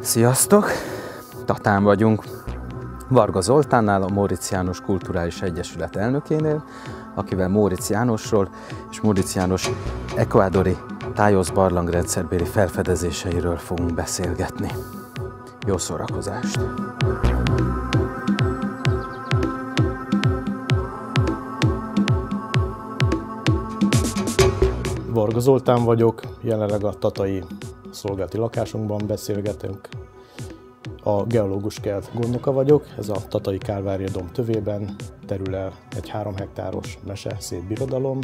Sziasztok! Tatán vagyunk. Varga Zoltánnál, a Móricz János Kulturális Egyesület elnökénél, akivel Móricz Jánosról és Móricz János ekvádori tájosz barlangrendszerbéli felfedezéseiről fogunk beszélgetni. Jó szórakozást! Varga Zoltán vagyok, jelenleg a Tatai szolgálati lakásunkban beszélgetünk. A geológus kert gondoka vagyok, ez a Tatai Kálvária dom tövében terül el egy három hektáros mese szép birodalom,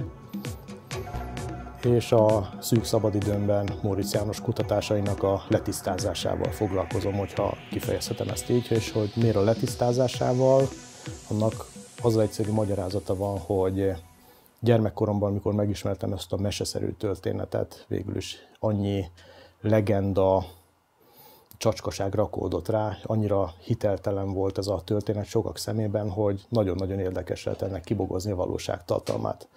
és a szűk szabadidőmben Móricz János kutatásainak a letisztázásával foglalkozom, hogyha kifejezhetem ezt így, és hogy miért a letisztázásával, annak az egyszerű magyarázata van, hogy gyermekkoromban, amikor megismertem ezt a meseszerű történetet, végül is annyi legenda, csacskaság rakódott rá, annyira hiteltelen volt ez a történet sokak szemében, hogy nagyon-nagyon érdekes lehet ennek kibogozni a valóságtartalmát.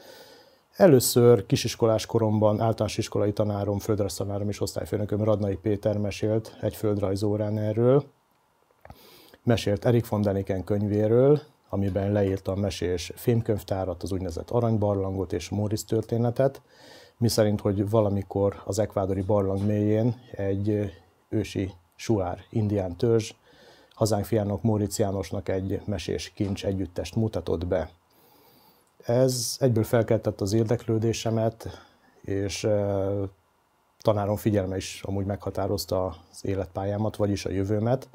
Először kisiskolás koromban általános iskolai tanárom, tanárom és osztályfőnököm Radnai Péter mesélt egy földrajzórán erről. Mesélt Erik von Deniken könyvéről, amiben leírta a mesés fémkönyvtárat, az úgynevezett aranybarlangot és Móris történetet, miszerint, hogy valamikor az ekvádori barlang mélyén egy ősi suár indián törzs hazánk fiának Móricz Jánosnak egy mesés kincs együttest mutatott be. Ez egyből felkeltett az érdeklődésemet, és tanárom figyelme is amúgy meghatározta az életpályámat, vagyis a jövőmet.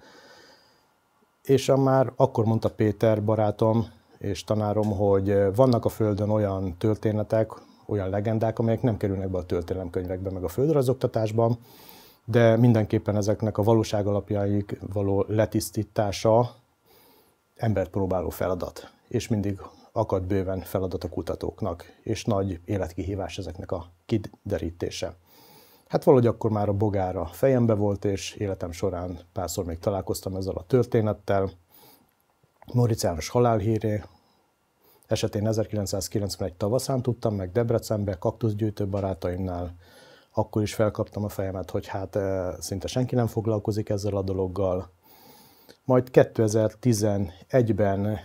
És a már akkor mondta Péter barátom és tanárom, hogy vannak a Földön olyan történetek, olyan legendák, amelyek nem kerülnek be a történelemkönyvekbe, meg a földrajzoktatásban, de mindenképpen ezeknek a valóság alapjaik való letisztítása embert próbáló feladat. És mindig akad bőven feladat a kutatóknak, és nagy életkihívás ezeknek a kiderítése. Hát valahogy akkor már a bogára fejembe volt, és életem során párszor még találkoztam ezzel a történettel. Moritz János halálhíré esetén 1991 tavaszán tudtam meg Debrecenbe, kaktuszgyűjtő barátaimnál, akkor is felkaptam a fejemet, hogy hát eh, szinte senki nem foglalkozik ezzel a dologgal, majd 2011-ben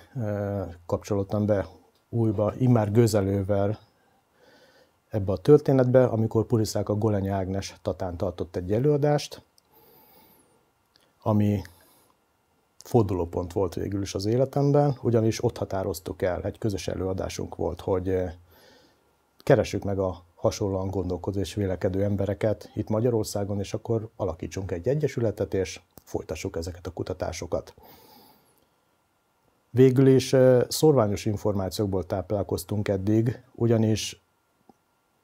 kapcsolódtam be újba, immár gőzelővel ebbe a történetbe, amikor Puriszák a Goleny Ágnes Tatán tartott egy előadást, ami fordulópont volt végül is az életemben, ugyanis ott határoztuk el, egy közös előadásunk volt, hogy keressük meg a hasonlóan gondolkodó és vélekedő embereket itt Magyarországon, és akkor alakítsunk egy egyesületet, és folytassuk ezeket a kutatásokat. Végül is szorványos információkból táplálkoztunk eddig, ugyanis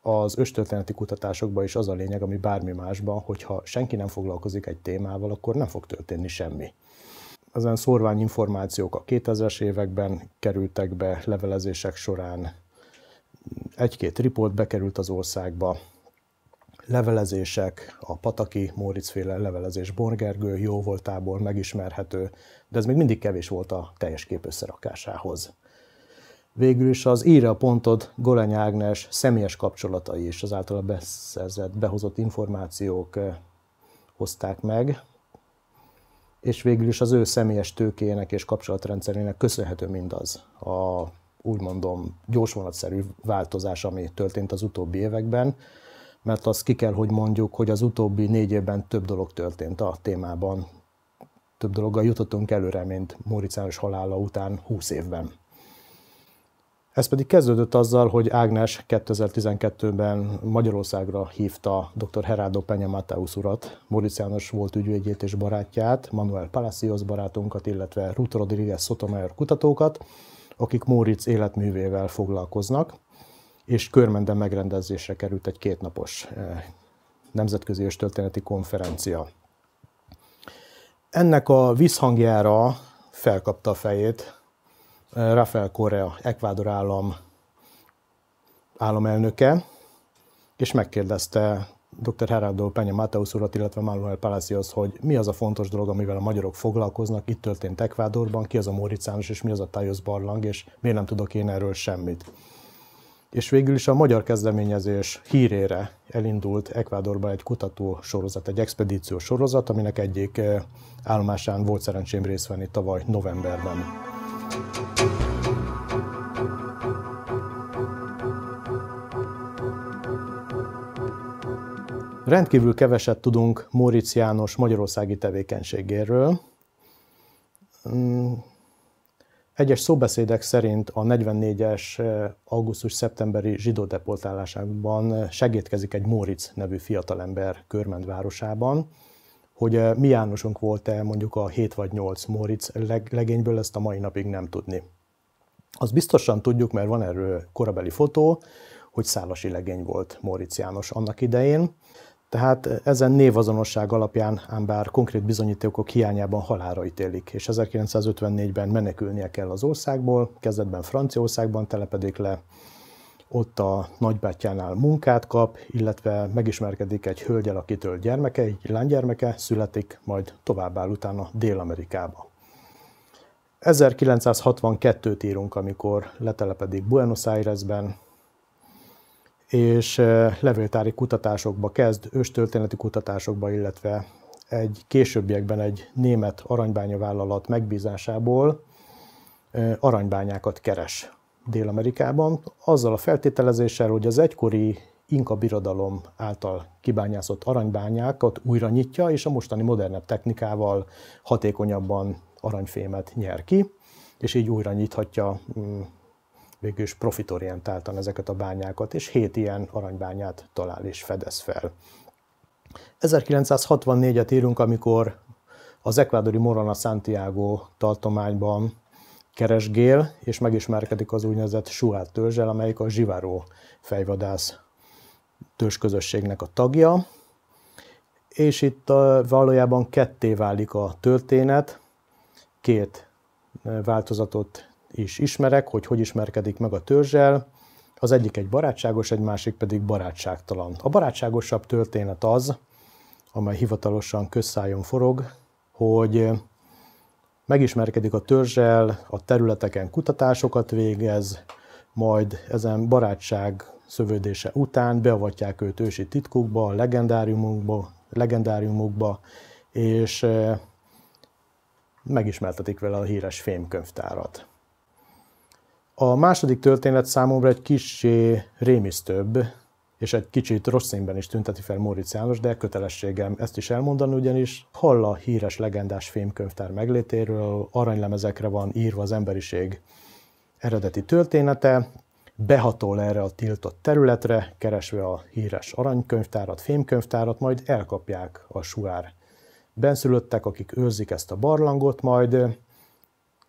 az östörténeti kutatásokban is az a lényeg, ami bármi másban, hogyha senki nem foglalkozik egy témával, akkor nem fog történni semmi. Ezen szorvány információk a 2000-es években kerültek be levelezések során, egy-két riport bekerült az országba, levelezések, a Pataki féle levelezés Borgergő jó voltából megismerhető, de ez még mindig kevés volt a teljes kép összerakásához. Végül is az írja pontod Goleny Ágnes személyes kapcsolatai és az általa beszerzett, behozott információk eh, hozták meg, és végül is az ő személyes tőkének és kapcsolatrendszerének köszönhető mindaz a úgy mondom gyorsvonatszerű változás, ami történt az utóbbi években, mert azt ki kell, hogy mondjuk, hogy az utóbbi négy évben több dolog történt a témában. Több dologgal jutottunk előre, mint Móricz halála után 20 évben. Ez pedig kezdődött azzal, hogy Ágnes 2012-ben Magyarországra hívta dr. Herádo Penya Mateusz urat, Móricz János volt ügyvédjét és barátját, Manuel Palacios barátunkat, illetve Ruth Rodriguez Sotomayor kutatókat, akik Móricz életművével foglalkoznak és Körmenden megrendezésre került egy kétnapos eh, nemzetközi és történeti konferencia. Ennek a visszhangjára felkapta a fejét eh, Rafael Correa, Ekvádor állam államelnöke, és megkérdezte dr. Gerardo Peña Mateus urat, illetve Manuel Palacios, hogy mi az a fontos dolog, amivel a magyarok foglalkoznak, itt történt Ekvádorban, ki az a Móricános, és mi az a tajos barlang, és miért nem tudok én erről semmit és végül is a magyar kezdeményezés hírére elindult Ekvádorban egy kutató sorozat, egy expedíció sorozat, aminek egyik eh, állomásán volt szerencsém részt venni tavaly novemberben. Rendkívül keveset tudunk Móricz János magyarországi tevékenységéről. Hmm, egyes szóbeszédek szerint a 44-es eh, augusztus-szeptemberi zsidó deportálásában eh, segítkezik egy Móric nevű fiatalember Körmend városában, hogy eh, mi Jánosunk volt-e mondjuk a 7 vagy 8 Móric legényből, ezt a mai napig nem tudni. Az biztosan tudjuk, mert van erről korabeli fotó, hogy szálasi legény volt Móricz János annak idején. Tehát ezen névazonosság alapján ám bár konkrét bizonyítékok hiányában halára ítélik, és 1954-ben menekülnie kell az országból, kezdetben Franciaországban telepedik le, ott a nagybátyjánál munkát kap, illetve megismerkedik egy hölgyel, akitől gyermeke, egy lánygyermeke születik, majd áll utána Dél-Amerikába. 1962-t írunk, amikor letelepedik Buenos Airesben, és levéltári kutatásokba kezd, őstörténeti kutatásokba, illetve egy későbbiekben egy német aranybányavállalat megbízásából aranybányákat keres Dél-Amerikában, azzal a feltételezéssel, hogy az egykori Inka birodalom által kibányászott aranybányákat újra nyitja, és a mostani modernebb technikával hatékonyabban aranyfémet nyer ki, és így újra nyithatja mm, végül is profitorientáltan ezeket a bányákat, és hét ilyen aranybányát talál és fedez fel. 1964-et írunk, amikor az ekvádori Morona Santiago tartományban keresgél, és megismerkedik az úgynevezett Suárt törzsel, amelyik a Zsiváró fejvadász törzsközösségnek a tagja. És itt valójában ketté válik a történet, két e, változatot is ismerek, hogy hogy ismerkedik meg a törzsel. Az egyik egy barátságos, egy másik pedig barátságtalan. A barátságosabb történet az, amely hivatalosan közszájon forog, hogy megismerkedik a törzsel, a területeken kutatásokat végez, majd ezen barátság szövődése után beavatják őt ősi titkukba, a legendáriumukba, legendáriumukba és eh, megismertetik vele a híres fémkönyvtárat. A második történet számomra egy kicsi rémisztőbb, és egy kicsit rossz színben is tünteti fel Móricz János, de kötelességem ezt is elmondani, ugyanis hall a híres legendás fémkönyvtár meglétéről, aranylemezekre van írva az emberiség eredeti története, behatol erre a tiltott területre, keresve a híres aranykönyvtárat, fémkönyvtárat, majd elkapják a suár benszülöttek, akik őrzik ezt a barlangot, majd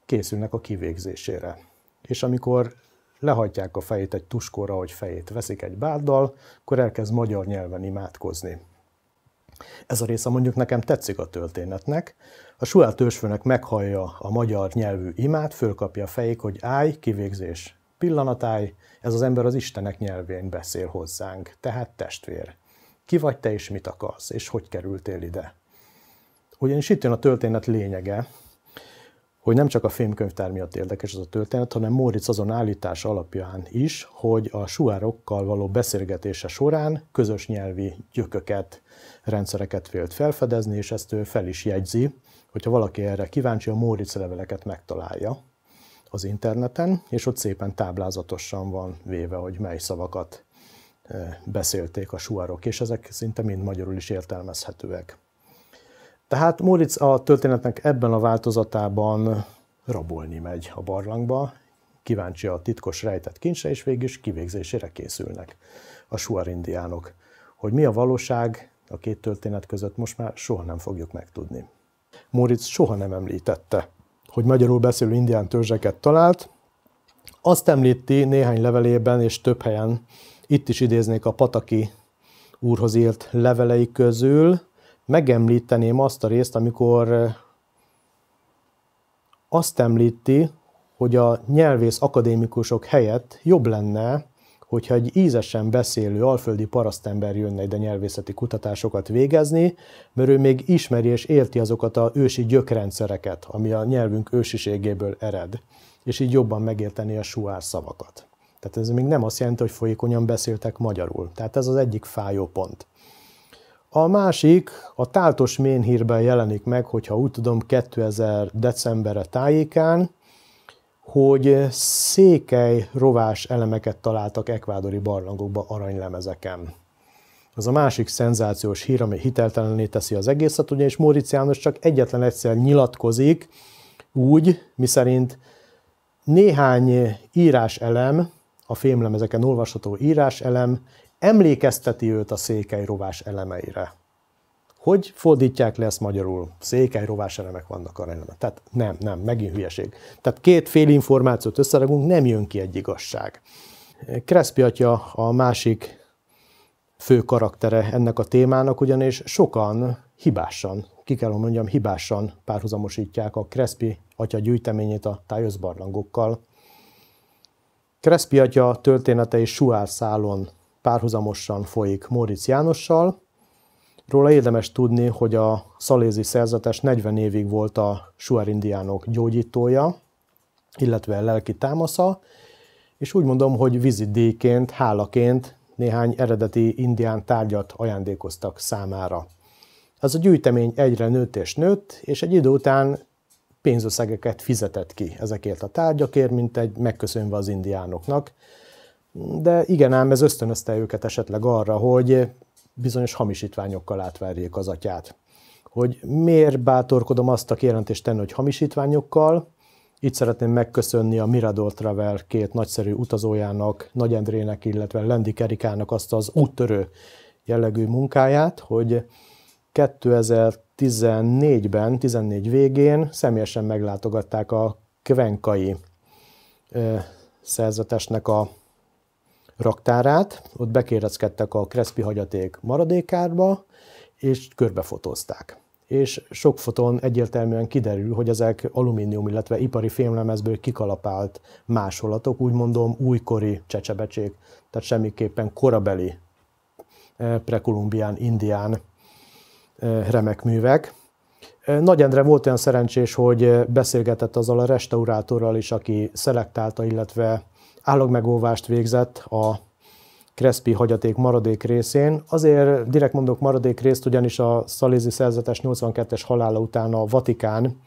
készülnek a kivégzésére és amikor lehajtják a fejét egy tuskóra, hogy fejét veszik egy báddal, akkor elkezd magyar nyelven imádkozni. Ez a része mondjuk nekem tetszik a történetnek. A suált ősfőnek meghallja a magyar nyelvű imát, fölkapja a fejét, hogy állj, kivégzés, pillanatáj, ez az ember az Istenek nyelvén beszél hozzánk, tehát testvér. Ki vagy te és mit akarsz, és hogy kerültél ide? Ugyanis itt jön a történet lényege, hogy nem csak a fémkönyvtár miatt érdekes ez a történet, hanem Móricz azon állítás alapján is, hogy a suárokkal való beszélgetése során közös nyelvi gyököket, rendszereket vélt felfedezni, és ezt ő fel is jegyzi, hogyha valaki erre kíváncsi, a Móricz leveleket megtalálja az interneten, és ott szépen táblázatosan van véve, hogy mely szavakat eh, beszélték a suárok, és ezek szinte mind magyarul is értelmezhetőek. Tehát Móricz a történetnek ebben a változatában rabolni megy a barlangba, kíváncsi a titkos rejtett kincse, és végül is kivégzésére készülnek a indiánok. Hogy mi a valóság a két történet között most már soha nem fogjuk megtudni. Móricz soha nem említette, hogy magyarul beszélő indián törzseket talált, azt említi néhány levelében és több helyen, itt is idéznék a Pataki úrhoz írt levelei közül, megemlíteném azt a részt, amikor azt említi, hogy a nyelvész akadémikusok helyett jobb lenne, hogyha egy ízesen beszélő alföldi parasztember jönne ide nyelvészeti kutatásokat végezni, mert ő még ismeri és érti azokat a ősi gyökrendszereket, ami a nyelvünk ősiségéből ered, és így jobban megérteni a suár szavakat. Tehát ez még nem azt jelenti, hogy folyékonyan beszéltek magyarul. Tehát ez az egyik fájó pont. A másik a táltos ménhírben jelenik meg, hogyha úgy tudom 2000 decemberre tájékán, hogy székely rovás elemeket találtak ekvádori barlangokba aranylemezeken. Az a másik szenzációs hír, ami hiteltelené teszi az egészet, ugyanis Móricz János csak egyetlen egyszer nyilatkozik úgy, miszerint néhány íráselem, a fémlemezeken olvasható íráselem emlékezteti őt a székely rovás elemeire. Hogy fordítják le ezt magyarul? Székely rovás elemek vannak a eleme. Tehát nem, nem, megint hülyeség. Tehát két fél információt összeragunk, nem jön ki egy igazság. Kreszpi atya a másik fő karaktere ennek a témának, ugyanis sokan hibásan, ki kell mondjam, hibásan párhuzamosítják a Kreszpi atya gyűjteményét a tájözbarlangokkal. barlangokkal. Kreszpi atya története és suárszálon párhuzamosan folyik Móricz Jánossal. Róla érdemes tudni, hogy a szalézi szerzetes 40 évig volt a indiánok gyógyítója, illetve lelki támasza, és úgy mondom, hogy vizidéként, hálaként néhány eredeti indián tárgyat ajándékoztak számára. Ez a gyűjtemény egyre nőtt és nőtt, és egy idő után pénzösszegeket fizetett ki ezekért a tárgyakért, mint egy megköszönve az indiánoknak, de igen ám ez ösztönözte őket esetleg arra, hogy bizonyos hamisítványokkal átverjék az atyát. Hogy miért bátorkodom azt a kijelentést tenni, hogy hamisítványokkal, itt szeretném megköszönni a Mirador Travel két nagyszerű utazójának, Nagy Endrének, illetve Lendi Kerikának azt az úttörő jellegű munkáját, hogy 2014-ben, 14 végén személyesen meglátogatták a kvenkai szerzetesnek a raktárát, ott bekéreckedtek a Kreszpi hagyaték maradékárba, és körbefotózták. És sok foton egyértelműen kiderül, hogy ezek alumínium, illetve ipari fémlemezből kikalapált másolatok, úgy mondom újkori csecsebecsék, tehát semmiképpen korabeli eh, prekolumbián, indián eh, remek művek. Eh, Nagy Endre volt olyan szerencsés, hogy beszélgetett azzal a restaurátorral is, aki szelektálta, illetve állagmegóvást végzett a Kreszpi hagyaték maradék részén. Azért direkt mondok maradék részt, ugyanis a szalézi szerzetes 82-es halála után a Vatikán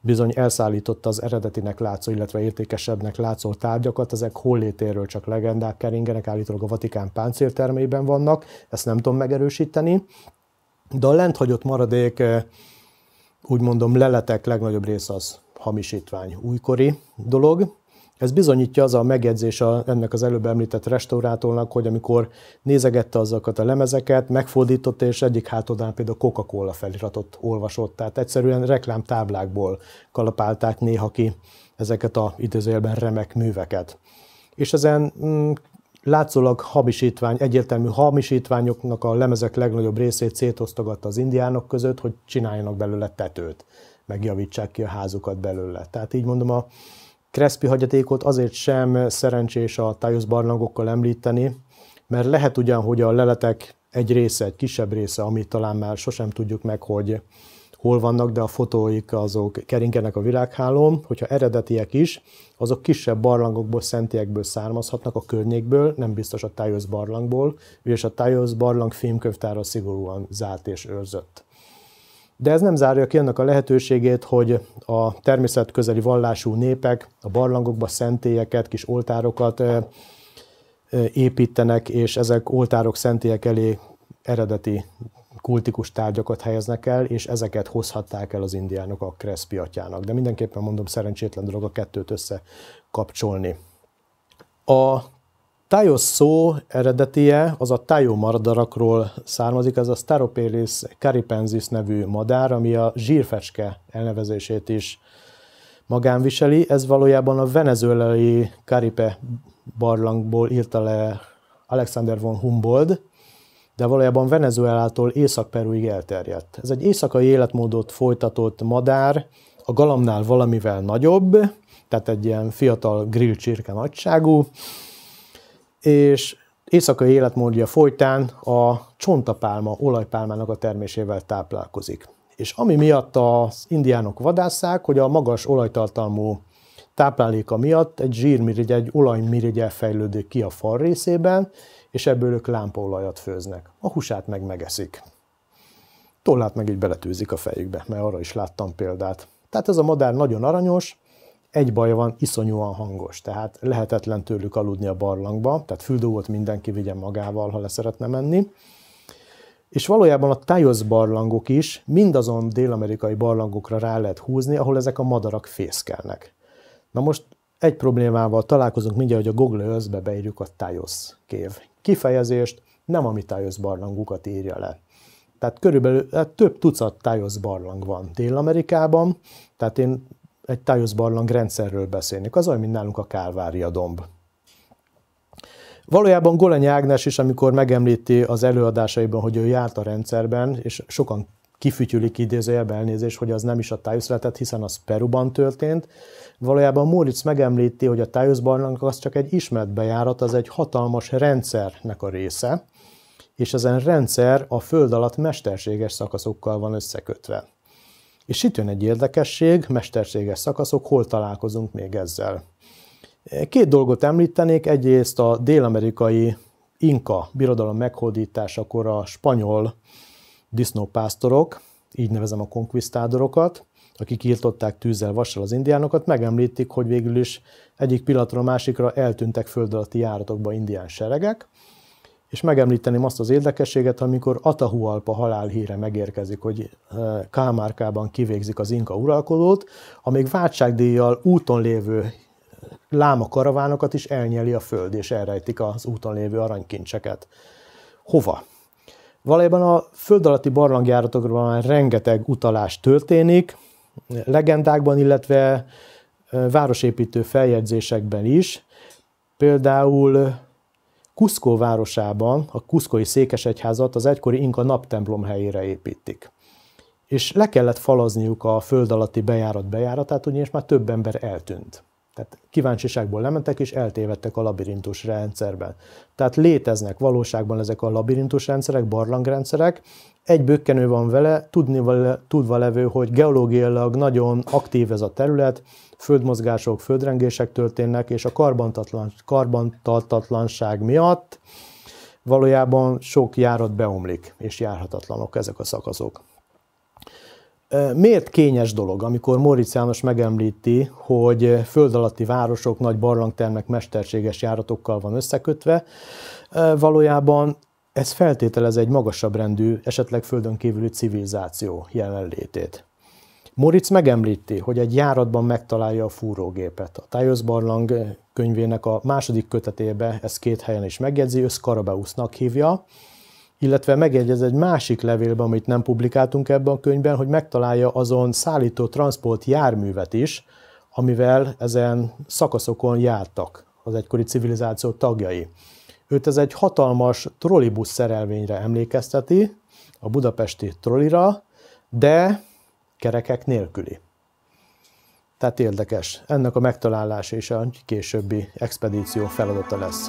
bizony elszállította az eredetinek látszó, illetve értékesebbnek látszó tárgyakat, ezek hollétéről csak legendák keringenek, állítólag a Vatikán páncéltermeiben vannak, ezt nem tudom megerősíteni, de a lent hagyott maradék, eh, úgy mondom, leletek legnagyobb része az hamisítvány, újkori dolog, ez bizonyítja az a megjegyzés a, ennek az előbb említett restaurátornak, hogy amikor nézegette azokat a lemezeket, megfordított és egyik hátodán például Coca-Cola feliratot olvasott. Tehát egyszerűen reklámtáblákból kalapálták néha ki ezeket a időzőjelben remek műveket. És ezen mm, látszólag hamisítvány, egyértelmű hamisítványoknak a lemezek legnagyobb részét szétosztogatta az indiánok között, hogy csináljanak belőle tetőt, megjavítsák ki a házukat belőle. Tehát így mondom, a, Crespi hagyatékot azért sem szerencsés a tájusz barlangokkal említeni, mert lehet ugyan, hogy a leletek egy része, egy kisebb része, amit talán már sosem tudjuk meg, hogy hol vannak, de a fotóik azok keringenek a világhálón, hogyha eredetiek is, azok kisebb barlangokból, szentiekből származhatnak a környékből, nem biztos a tájöz barlangból, és a tájöz barlang filmkövtára szigorúan zárt és őrzött. De ez nem zárja ki annak a lehetőségét, hogy a természetközeli vallású népek a barlangokba szentélyeket, kis oltárokat építenek, és ezek oltárok szentélyek elé eredeti kultikus tárgyakat helyeznek el, és ezeket hozhatták el az indiánok a Kreszpi atyának. De mindenképpen mondom, szerencsétlen dolog a kettőt összekapcsolni. A Tájó szó eredetie az a tájó madarakról származik, ez a Staropelis caripensis nevű madár, ami a zsírfecske elnevezését is magán viseli. Ez valójában a venezuelai Caripe barlangból írta le Alexander von Humboldt, de valójában Venezuelától Észak-Peruig elterjedt. Ez egy éjszakai életmódot folytatott madár, a galamnál valamivel nagyobb, tehát egy ilyen fiatal grill csirke nagyságú, és éjszakai életmódja folytán a csontapálma, olajpálmának a termésével táplálkozik. És ami miatt az indiánok vadászák, hogy a magas olajtartalmú tápláléka miatt egy zsírmirigy, egy olajmirigy fejlődik ki a fal részében, és ebből ők lámpaolajat főznek. A húsát meg megeszik. Tollát meg így beletűzik a fejükbe, mert arra is láttam példát. Tehát ez a madár nagyon aranyos, egy baj van, iszonyúan hangos, tehát lehetetlen tőlük aludni a barlangba, tehát füldúvot mindenki vigyen magával, ha le szeretne menni. És valójában a tájosz barlangok is mindazon dél-amerikai barlangokra rá lehet húzni, ahol ezek a madarak fészkelnek. Na most egy problémával találkozunk mindjárt, hogy a Google Earth-be beírjuk a tájosz kév kifejezést, nem a mi tájosz barlangukat írja le. Tehát körülbelül hát több tucat tájosz barlang van Dél-Amerikában, tehát én egy tájuszbarlang rendszerről beszélni, Az olyan, mint nálunk a Kálvária domb. Valójában Goleny Ágnes is, amikor megemlíti az előadásaiban, hogy ő járt a rendszerben, és sokan kifütyülik idézőjelben elnézés, hogy az nem is a tájusz lehetett, hiszen az Peruban történt. Valójában Móricz megemlíti, hogy a Barlang az csak egy ismert bejárat, az egy hatalmas rendszernek a része, és ezen rendszer a föld alatt mesterséges szakaszokkal van összekötve. És itt jön egy érdekesség, mesterséges szakaszok, hol találkozunk még ezzel. Két dolgot említenék, egyrészt a dél-amerikai inka birodalom meghódításakor a spanyol disznópásztorok, így nevezem a konkvisztádorokat, akik írtották tűzzel, vassal az indiánokat, megemlítik, hogy végül is egyik pillanatra a másikra eltűntek föld alatti járatokba indián seregek, és megemlíteném azt az érdekességet, amikor Atahualpa halálhíre megérkezik, hogy eh, Kámárkában kivégzik az inka uralkodót, amíg váltságdíjjal úton lévő eh, láma karavánokat is elnyeli a föld, és elrejtik az úton lévő aranykincseket. Hova? Valójában a föld alatti barlangjáratokban már rengeteg utalás történik, legendákban, illetve eh, városépítő feljegyzésekben is. Például Kuszkó városában a kuszkói székesegyházat az egykori inka naptemplom helyére építik. És le kellett falazniuk a föld alatti bejárat bejáratát, ugyanis már több ember eltűnt. Tehát kíváncsiságból lementek és eltévedtek a labirintus rendszerben. Tehát léteznek valóságban ezek a labirintus rendszerek, barlangrendszerek. Egy bökkenő van vele, tudni vele, tudva levő, hogy geológiailag nagyon aktív ez a terület, földmozgások, földrengések történnek, és a karbantartatlanság miatt valójában sok járat beomlik, és járhatatlanok ezek a szakaszok. Miért kényes dolog, amikor Móricz János megemlíti, hogy föld alatti városok nagy barlangtermek mesterséges járatokkal van összekötve? Valójában ez feltételez egy magasabb rendű, esetleg földön kívüli civilizáció jelenlétét. Moritz megemlíti, hogy egy járatban megtalálja a fúrógépet. A Tájosz Barlang könyvének a második kötetébe ez két helyen is megjegyzi, Összkarabeusnak hívja, illetve megjegyez egy másik levélben, amit nem publikáltunk ebben a könyvben, hogy megtalálja azon szállító transport járművet is, amivel ezen szakaszokon jártak az egykori civilizáció tagjai. Őt ez egy hatalmas trollibusz szerelvényre emlékezteti, a budapesti trollira, de kerekek nélküli. Tehát érdekes. Ennek a megtalálása is a későbbi expedíció feladata lesz.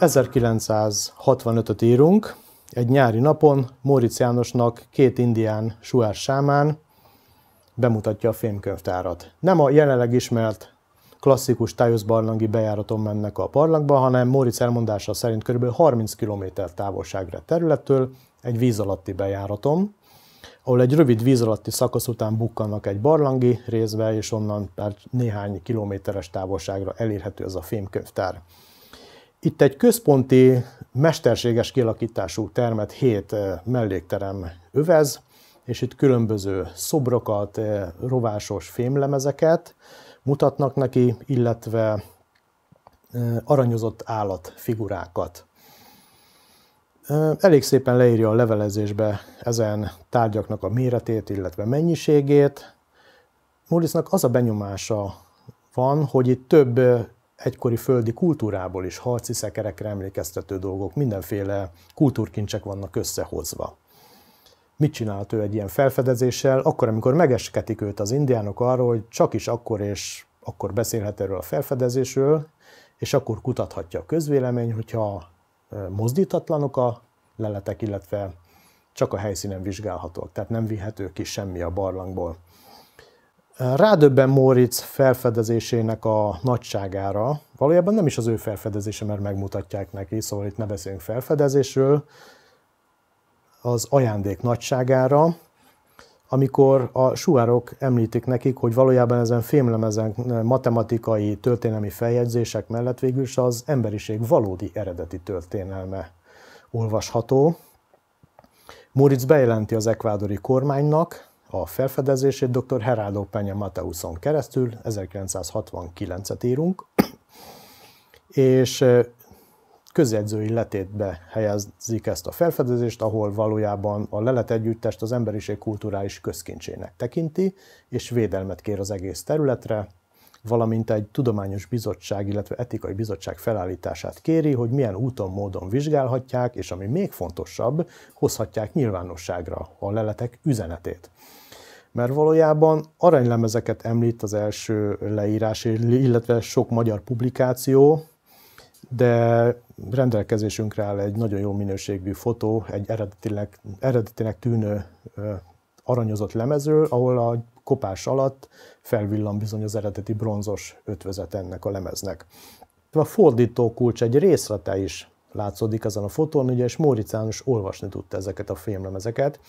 ...1965-öt írunk, egy nyári napon Móricz Jánosnak két indián suár sámán bemutatja a fémkönyvtárat. Nem a jelenleg ismert klasszikus tájuszbarlangi bejáraton mennek a barlangba, hanem Móric elmondása szerint kb. 30 km távolságra területtől egy víz alatti bejáraton, ahol egy rövid víz alatti szakasz után bukkannak egy barlangi részbe, és onnan pár néhány kilométeres távolságra elérhető ez a fémkönyvtár. Itt egy központi, mesterséges kialakítású termet hét eh, mellékterem övez, és itt különböző szobrokat, eh, rovásos fémlemezeket, mutatnak neki, illetve aranyozott állatfigurákat. Elég szépen leírja a levelezésbe ezen tárgyaknak a méretét, illetve mennyiségét. Morrisnak az a benyomása van, hogy itt több egykori földi kultúrából is harci szekerekre emlékeztető dolgok, mindenféle kultúrkincsek vannak összehozva mit csinálhat ő egy ilyen felfedezéssel, akkor, amikor megesketik őt az indiánok arról, hogy csak is akkor és akkor beszélhet erről a felfedezésről, és akkor kutathatja a közvélemény, hogyha mozdítatlanok a leletek, illetve csak a helyszínen vizsgálhatók, tehát nem vihető ki semmi a barlangból. Rádöbben Móricz felfedezésének a nagyságára, valójában nem is az ő felfedezése, mert megmutatják neki, szóval itt ne beszélünk felfedezésről, az ajándék nagyságára, amikor a suárok említik nekik, hogy valójában ezen fémlemezen eh, matematikai történelmi feljegyzések mellett végül is az emberiség valódi eredeti történelme olvasható. Moritz bejelenti az ekvádori kormánynak a felfedezését dr. Heráldó Penya Mateuson keresztül, 1969-et írunk, és eh, közjegyzői letétbe helyezik ezt a felfedezést, ahol valójában a lelet együttest az emberiség kulturális közkincsének tekinti, és védelmet kér az egész területre, valamint egy tudományos bizottság, illetve etikai bizottság felállítását kéri, hogy milyen úton, módon vizsgálhatják, és ami még fontosabb, hozhatják nyilvánosságra a leletek üzenetét mert valójában aranylemezeket említ az első leírás, illetve sok magyar publikáció, de rendelkezésünkre áll egy nagyon jó minőségű fotó, egy eredetileg, eredetinek tűnő aranyozott lemezről, ahol a kopás alatt felvillan bizony az eredeti bronzos ötvözet ennek a lemeznek. A fordító kulcs egy részlete is látszódik ezen a fotón, ugye, és Móricános olvasni tudta ezeket a fémlemezeket,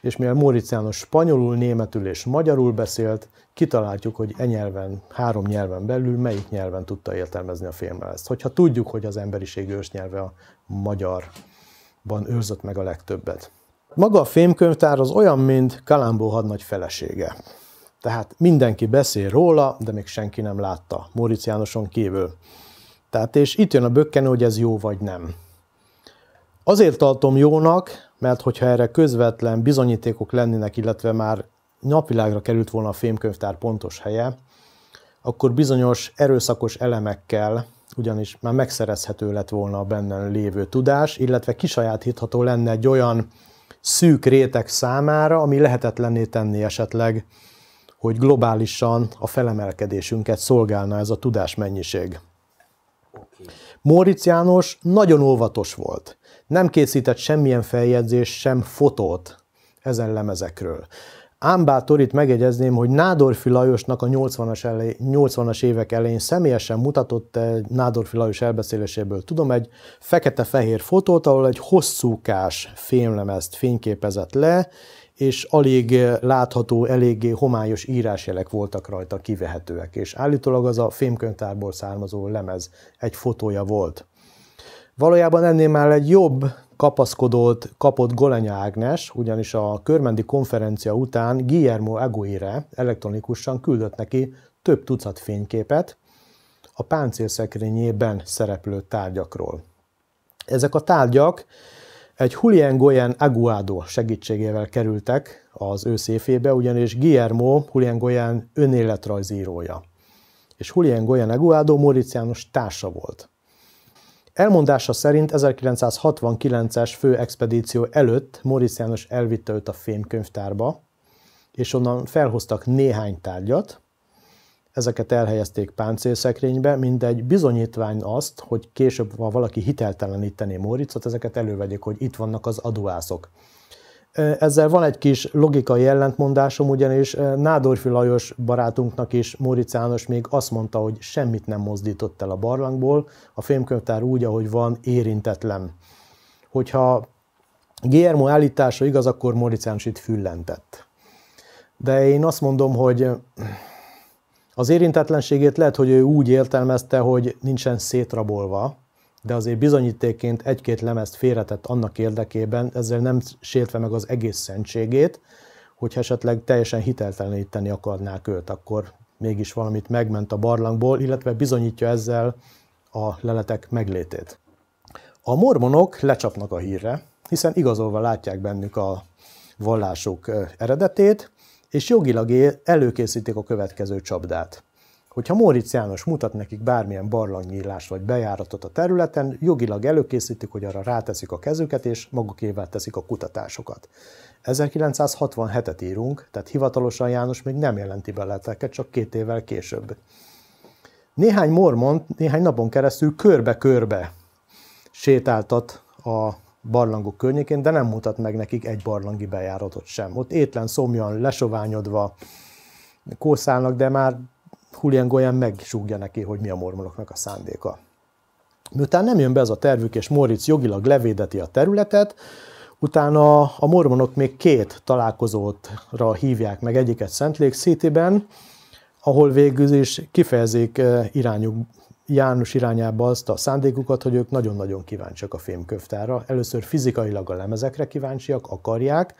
és mivel Móricános spanyolul, németül és magyarul beszélt, kitaláljuk, hogy e nyelven, három nyelven belül melyik nyelven tudta értelmezni a film ezt. Hogyha tudjuk, hogy az emberiség ősnyelve a magyarban őrzött meg a legtöbbet. Maga a fémkönyvtár az olyan, mint Kalambó hadnagy felesége. Tehát mindenki beszél róla, de még senki nem látta, Móricz Jánoson kívül. Tehát és itt jön a bökkenő, hogy ez jó vagy nem. Azért tartom jónak, mert hogyha erre közvetlen bizonyítékok lennének, illetve már napvilágra került volna a fémkönyvtár pontos helye, akkor bizonyos erőszakos elemekkel ugyanis már megszerezhető lett volna a benne lévő tudás, illetve kisajátítható lenne egy olyan szűk réteg számára, ami lehetetlenné tenni esetleg, hogy globálisan a felemelkedésünket szolgálna ez a tudásmennyiség. Okay. Móricz János nagyon óvatos volt. Nem készített semmilyen feljegyzést, sem fotót ezen lemezekről. Ám bátorít itt megjegyezném, hogy Nádorfi Lajosnak a 80-as, 80-as évek elején személyesen mutatott Nádorfi Lajos elbeszéléséből. Tudom, egy fekete-fehér fotót, ahol egy hosszúkás fémlemezt fényképezett le, és alig látható, eléggé homályos írásjelek voltak rajta kivehetőek, és állítólag az a fémkönyvtárból származó lemez egy fotója volt. Valójában ennél már egy jobb, kapaszkodott, kapott Golenya Ágnes, ugyanis a körmendi konferencia után Guillermo Aguirre elektronikusan küldött neki több tucat fényképet a páncélszekrényében szereplő tárgyakról. Ezek a tárgyak egy Julien Goyen Aguado segítségével kerültek az ő széfébe, ugyanis Guillermo Julien Goyen önéletrajzírója, és Julien Goyen Aguado Mauriciános társa volt. Elmondása szerint 1969-es expedíció előtt Moritz János elvitte őt a fémkönyvtárba, és onnan felhoztak néhány tárgyat, ezeket elhelyezték páncélszekrénybe, mindegy bizonyítvány azt, hogy később, ha valaki hiteltelenítené Móricot, ezeket elővegyék, hogy itt vannak az aduászok. Ezzel van egy kis logikai ellentmondásom, ugyanis Nádorfi Lajos barátunknak is Móricz János még azt mondta, hogy semmit nem mozdított el a barlangból, a filmkönyvtár úgy, ahogy van, érintetlen. Hogyha Guillermo állítása igaz, akkor Móricz János itt füllentett. De én azt mondom, hogy az érintetlenségét lehet, hogy ő úgy értelmezte, hogy nincsen szétrabolva, de azért bizonyítéként egy-két lemezt félretett annak érdekében, ezzel nem sértve meg az egész szentségét, hogyha esetleg teljesen hitelteleníteni akarnák őt, akkor mégis valamit megment a barlangból, illetve bizonyítja ezzel a leletek meglétét. A mormonok lecsapnak a hírre, hiszen igazolva látják bennük a vallásuk eredetét, és jogilag előkészítik a következő csapdát. Hogyha Móricz János mutat nekik bármilyen barlangnyílást vagy bejáratot a területen, jogilag előkészítik, hogy arra ráteszik a kezüket, és magukével teszik a kutatásokat. 1967-et írunk, tehát hivatalosan János még nem jelenti be leteket, csak két évvel később. Néhány mormont néhány napon keresztül körbe-körbe sétáltat a barlangok környékén, de nem mutat meg nekik egy barlangi bejáratot sem. Ott étlen szomjan, lesoványodva kószálnak, de már Julian Goyen megsúgja neki, hogy mi a mormonoknak a szándéka. Miután nem jön be ez a tervük, és Moritz jogilag levédeti a területet, utána a mormonok még két találkozótra hívják meg egyiket Szent Lake City-ben, ahol végül is kifejezik eh, irányuk, János irányába azt a szándékukat, hogy ők nagyon-nagyon kíváncsiak a fémköftára. Először fizikailag a lemezekre kíváncsiak, akarják,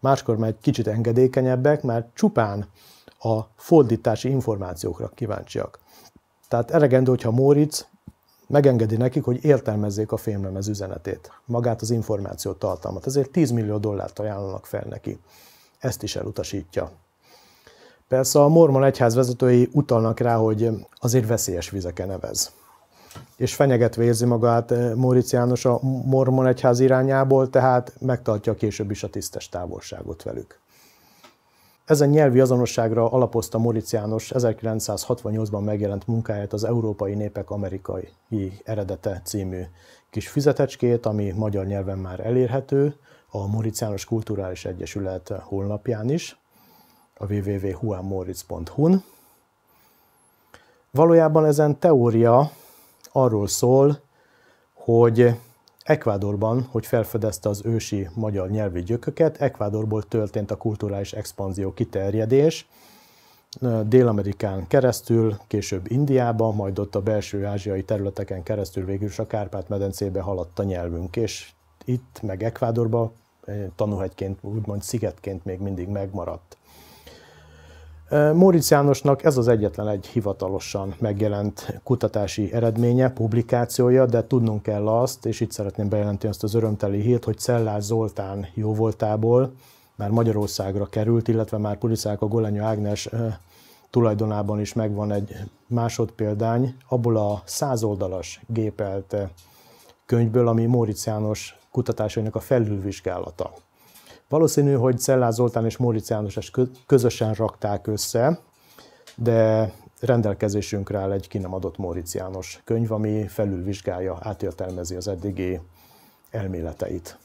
máskor már egy kicsit engedékenyebbek, mert csupán a fordítási információkra kíváncsiak. Tehát elegendő, hogyha Móricz megengedi nekik, hogy értelmezzék a fémlemez üzenetét, magát az információt tartalmat. Ezért 10 millió dollárt ajánlanak fel neki. Ezt is elutasítja. Persze a mormon egyház vezetői utalnak rá, hogy azért veszélyes vizeken nevez. És fenyegetve érzi magát eh, Móric János a mormon egyház irányából, tehát megtartja később is a tisztes távolságot velük. Ezen nyelvi azonosságra alapozta Moritz János 1968-ban megjelent munkáját az Európai Népek Amerikai Eredete című kis fizetecskét, ami magyar nyelven már elérhető, a Moritz János Kulturális Egyesület honlapján is, a wwwhuamoritzhu Valójában ezen teória arról szól, hogy Ekvádorban, hogy felfedezte az ősi magyar nyelvi gyököket, Ekvádorból történt a kulturális expanzió kiterjedés, Dél-Amerikán keresztül, később Indiába, majd ott a belső ázsiai területeken keresztül végül is a Kárpát-medencébe haladt a nyelvünk, és itt, meg Ekvádorban, tanúhegyként, úgymond szigetként még mindig megmaradt. Móricz Jánosnak ez az egyetlen egy hivatalosan megjelent kutatási eredménye, publikációja, de tudnunk kell azt, és itt szeretném bejelenteni azt az örömteli hírt, hogy Cellás Zoltán jóvoltából már Magyarországra került, illetve már publicálják a Golenya Ágnes tulajdonában is megvan egy másodpéldány, abból a százoldalas gépelt könyvből, ami Móricz János kutatásainak a felülvizsgálata. Valószínű, hogy Cellás Zoltán és Móricz János ezt közösen rakták össze, de rendelkezésünkre áll egy ki nem adott Móricz János könyv, ami felülvizsgálja, átértelmezi az eddigi elméleteit.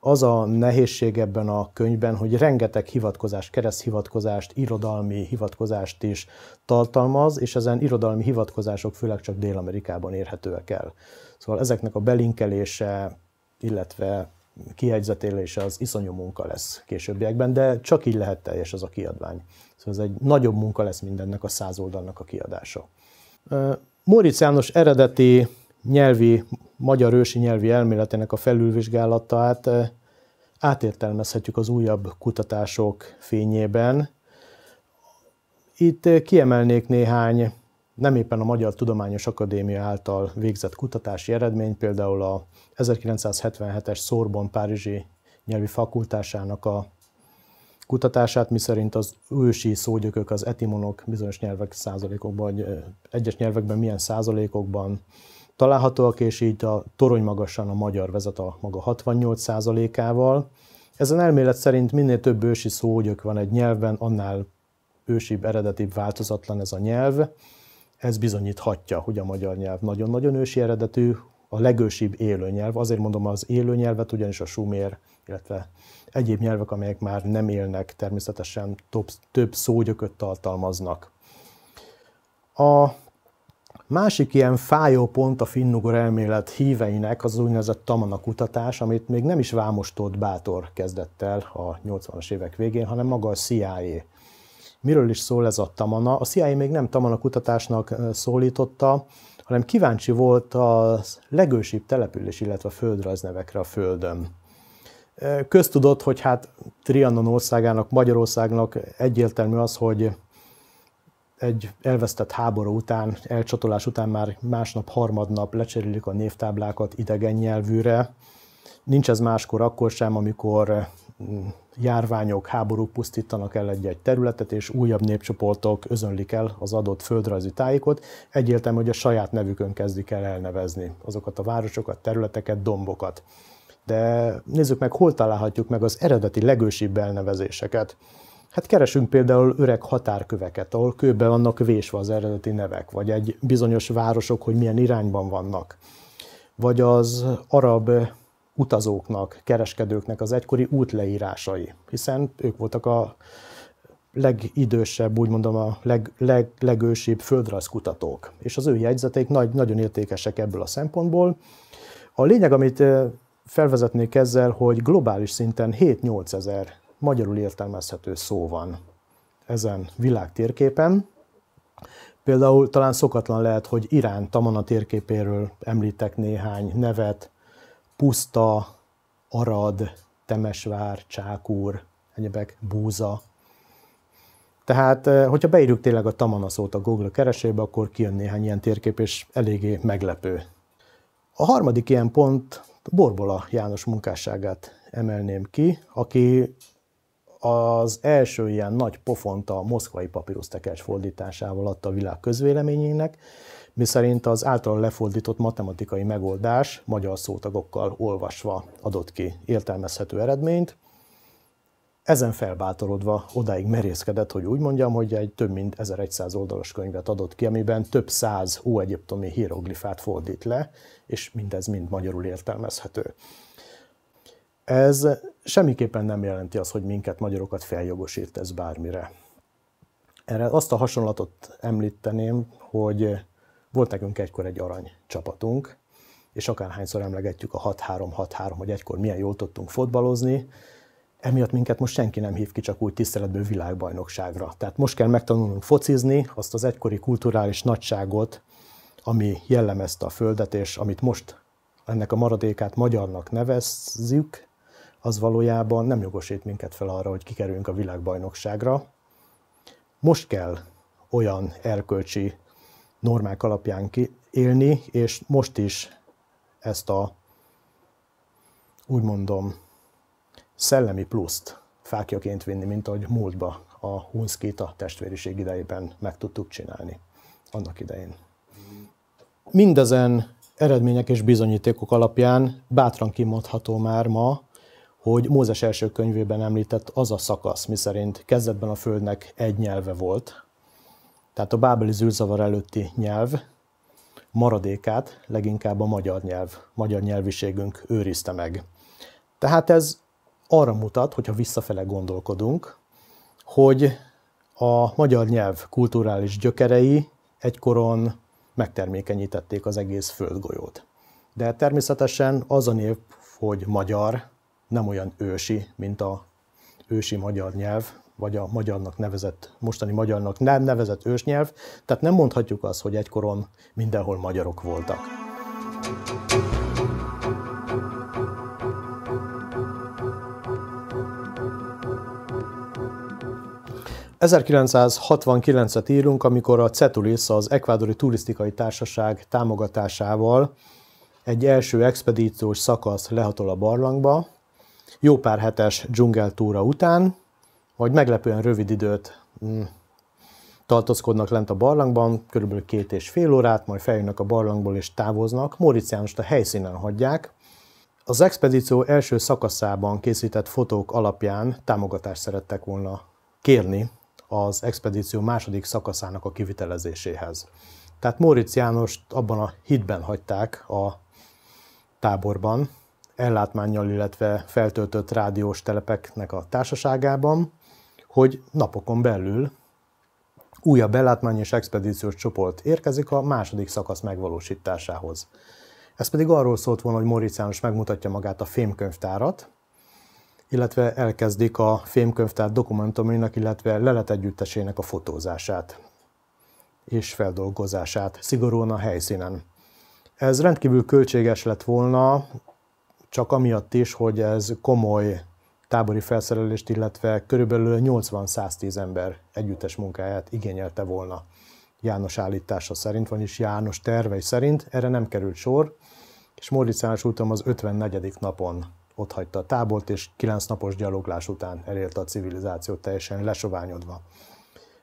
Az a nehézség ebben a könyvben, hogy rengeteg hivatkozást, kereszthivatkozást, irodalmi hivatkozást is tartalmaz, és ezen irodalmi hivatkozások főleg csak Dél-Amerikában érhetőek el. Szóval ezeknek a belinkelése, illetve kiegyzetélése az iszonyú munka lesz későbbiekben, de csak így lehet teljes az a kiadvány. Szóval ez egy nagyobb munka lesz mindennek a száz oldalnak a kiadása. Móricz János eredeti nyelvi, magyar ősi nyelvi elméletének a felülvizsgálatát átértelmezhetjük az újabb kutatások fényében. Itt kiemelnék néhány nem éppen a Magyar Tudományos Akadémia által végzett kutatási eredmény, például a 1977-es Szorbon Párizsi nyelvi fakultásának a kutatását, miszerint az ősi szógyökök, az etimonok bizonyos nyelvek százalékokban, vagy egyes nyelvekben milyen százalékokban találhatóak, és így a torony magasan a magyar vezet a maga 68 százalékával. Ezen elmélet szerint minél több ősi szógyök van egy nyelvben, annál ősibb, eredetibb, változatlan ez a nyelv ez bizonyíthatja, hogy a magyar nyelv nagyon-nagyon ősi eredetű, a legősibb nyelv. Azért mondom az nyelvet, ugyanis a sumér, illetve egyéb nyelvek, amelyek már nem élnek, természetesen több, több szógyököt tartalmaznak. A másik ilyen fájó pont a finnugor elmélet híveinek az úgynevezett Tamana kutatás, amit még nem is Vámos Tóth Bátor kezdett el a 80-as évek végén, hanem maga a CIA Miről is szól ez a Tamana? A CIA még nem Tamana kutatásnak szólította, hanem kíváncsi volt a legősibb település, illetve a földrajznevekre a Földön. Köztudott, hogy hát Trianon országának, Magyarországnak egyértelmű az, hogy egy elvesztett háború után, elcsatolás után már másnap, harmadnap lecserélik a névtáblákat idegen nyelvűre. Nincs ez máskor akkor sem, amikor járványok, háborúk pusztítanak el egy-egy területet, és újabb népcsoportok özönlik el az adott földrajzi tájékot. Egyértelmű, hogy a saját nevükön kezdik el elnevezni azokat a városokat, területeket, dombokat. De nézzük meg, hol találhatjuk meg az eredeti legősibb elnevezéseket. Hát keresünk például öreg határköveket, ahol kőbe vannak vésve az eredeti nevek, vagy egy bizonyos városok, hogy milyen irányban vannak. Vagy az arab utazóknak, kereskedőknek az egykori útleírásai, hiszen ők voltak a legidősebb, úgy mondom, a leg, leg, legősibb földrajzkutatók. És az ő jegyzeteik nagy, nagyon értékesek ebből a szempontból. A lényeg, amit felvezetnék ezzel, hogy globális szinten 7-8 ezer magyarul értelmezhető szó van ezen világtérképen. Például talán szokatlan lehet, hogy Irán Tamana térképéről említek néhány nevet, Puszta, Arad, Temesvár, Csákúr, egyebek, Búza. Tehát, eh, hogyha beírjuk tényleg a Tamana szót a Google keresőbe, akkor kijön néhány ilyen térkép, és eléggé meglepő. A harmadik ilyen pont Borbola János munkásságát emelném ki, aki az első ilyen nagy pofont a moszkvai papírusztekercs fordításával adta a világ közvéleményének, miszerint az által lefordított matematikai megoldás magyar szótagokkal olvasva adott ki értelmezhető eredményt. Ezen felbátorodva odáig merészkedett, hogy úgy mondjam, hogy egy több mint 1100 oldalas könyvet adott ki, amiben több száz óegyiptomi hieroglifát fordít le, és mindez mind magyarul értelmezhető. Ez semmiképpen nem jelenti azt, hogy minket magyarokat feljogosít ez bármire. Erre azt a hasonlatot említeném, hogy volt nekünk egykor egy arany csapatunk, és akárhányszor emlegetjük a 6-3-6-3, hogy egykor milyen jól tudtunk fotbalozni, emiatt minket most senki nem hív ki csak úgy tiszteletből világbajnokságra. Tehát most kell megtanulnunk focizni, azt az egykori kulturális nagyságot, ami jellemezte a földet, és amit most ennek a maradékát magyarnak nevezzük, az valójában nem jogosít minket fel arra, hogy kikerüljünk a világbajnokságra. Most kell olyan erkölcsi normák alapján élni, és most is ezt a, úgy mondom, szellemi pluszt fákjaként vinni, mint ahogy múltba a hunskita testvériség idejében meg tudtuk csinálni annak idején. Mindezen eredmények és bizonyítékok alapján bátran kimondható már ma, hogy Mózes első könyvében említett az a szakasz, miszerint kezdetben a Földnek egy nyelve volt, tehát a bábeli zűrzavar előtti nyelv maradékát leginkább a magyar nyelv, magyar nyelviségünk őrizte meg. Tehát ez arra mutat, hogyha visszafele gondolkodunk, hogy a magyar nyelv kulturális gyökerei egykoron megtermékenyítették az egész földgolyót. De természetesen az a név, hogy magyar, nem olyan ősi, mint a ősi magyar nyelv, vagy a magyarnak nevezett, mostani magyarnak nem nevezett ősnyelv, tehát nem mondhatjuk azt, hogy egykoron mindenhol magyarok voltak. ...1969-et írunk, amikor a Cetulis, az Ekvádori Turisztikai Társaság támogatásával egy első expedíciós szakasz lehatol a barlangba, jó pár hetes dzsungeltúra után, hogy meglepően rövid időt mm, tartózkodnak lent a barlangban, körülbelül két és fél órát, majd feljönnek a barlangból és távoznak. Móricz Jánost a helyszínen hagyják. Az expedíció első szakaszában készített fotók alapján támogatást szerettek volna kérni az expedíció második szakaszának a kivitelezéséhez. Tehát Móricz Jánost abban a hitben hagyták a táborban, ellátmányjal, illetve feltöltött rádiós telepeknek a társaságában, hogy napokon belül újabb ellátmány és expedíciós csoport érkezik a második szakasz megvalósításához. Ez pedig arról szólt volna, hogy Moritz János megmutatja magát a fémkönyvtárat, illetve elkezdik a fémkönyvtár dokumentumainak, illetve leletegyüttesének a fotózását és feldolgozását, szigorúan a helyszínen. Ez rendkívül költséges lett volna, csak amiatt is, hogy ez komoly tábori felszerelést, illetve körülbelül 80-110 ember együttes munkáját igényelte volna János állítása szerint, vagyis János tervei szerint. Erre nem került sor, és Móricz János úton az 54. napon ott hagyta a tábort, és 9 napos gyaloglás után elérte a civilizációt teljesen lesoványodva.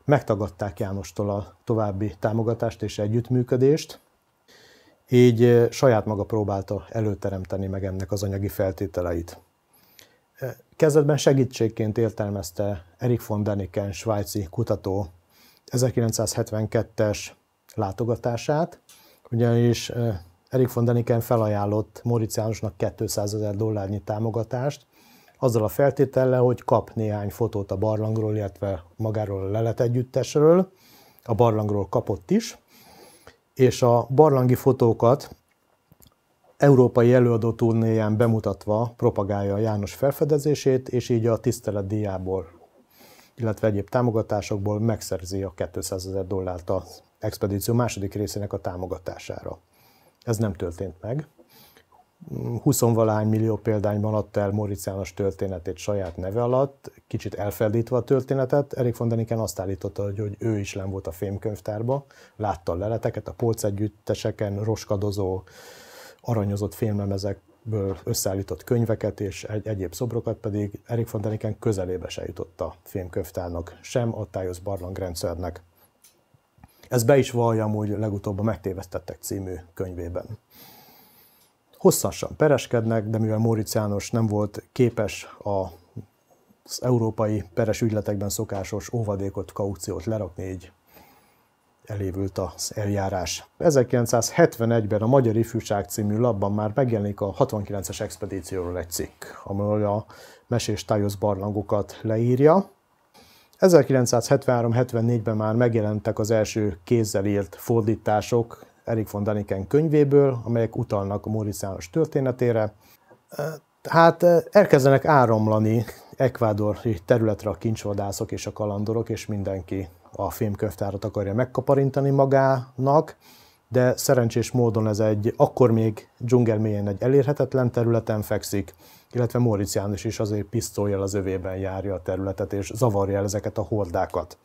Megtagadták Jánostól a további támogatást és együttműködést, így saját maga próbálta előteremteni meg ennek az anyagi feltételeit. Kezdetben segítségként értelmezte Erik von Däniken, svájci kutató 1972-es látogatását, ugyanis Erik von Däniken felajánlott Moritz Jánosnak 200 ezer dollárnyi támogatást, azzal a feltétellel, hogy kap néhány fotót a barlangról, illetve magáról a lelet együttesről, a barlangról kapott is, és a barlangi fotókat európai előadó turnéján bemutatva propagálja János felfedezését, és így a tisztelet díjából, illetve egyéb támogatásokból megszerzi a 200 ezer dollárt az expedíció második részének a támogatására. Ez nem történt meg. 20-valány millió példányban adta el Moritz János történetét saját neve alatt, kicsit elfeldítve a történetet. Erik von Deniken azt állította, hogy, hogy ő is nem volt a fémkönyvtárba, látta a leleteket, a polcegyütteseken roskadozó aranyozott filmlemezekből összeállított könyveket és egy egyéb szobrokat pedig Erik von Däniken közelébe se jutott a filmkönyvtárnak, sem a tájos barlangrendszernek. Ez be is vallja hogy legutóbb a Megtévesztettek című könyvében. Hosszasan pereskednek, de mivel Móricz János nem volt képes a az európai peres ügyletekben szokásos óvadékot, kauciót lerakni, így elévült az eljárás. 1971-ben a Magyar Ifjúság című labban már megjelenik a 69-es expedícióról egy cikk, amely a mesés tájusz barlangokat leírja. 1973-74-ben már megjelentek az első kézzel írt fordítások Erik von Daniken könyvéből, amelyek utalnak a Mauriciános történetére. Hát eh, elkezdenek áramlani ekvádori területre a kincsvadászok és a kalandorok, és mindenki a filmkönyvtárat akarja megkaparintani magának, de szerencsés módon ez egy akkor még dzsungel mélyén egy elérhetetlen területen fekszik, illetve Móricz János is azért pisztolyjal az övében járja a területet, és zavarja el ezeket a hordákat.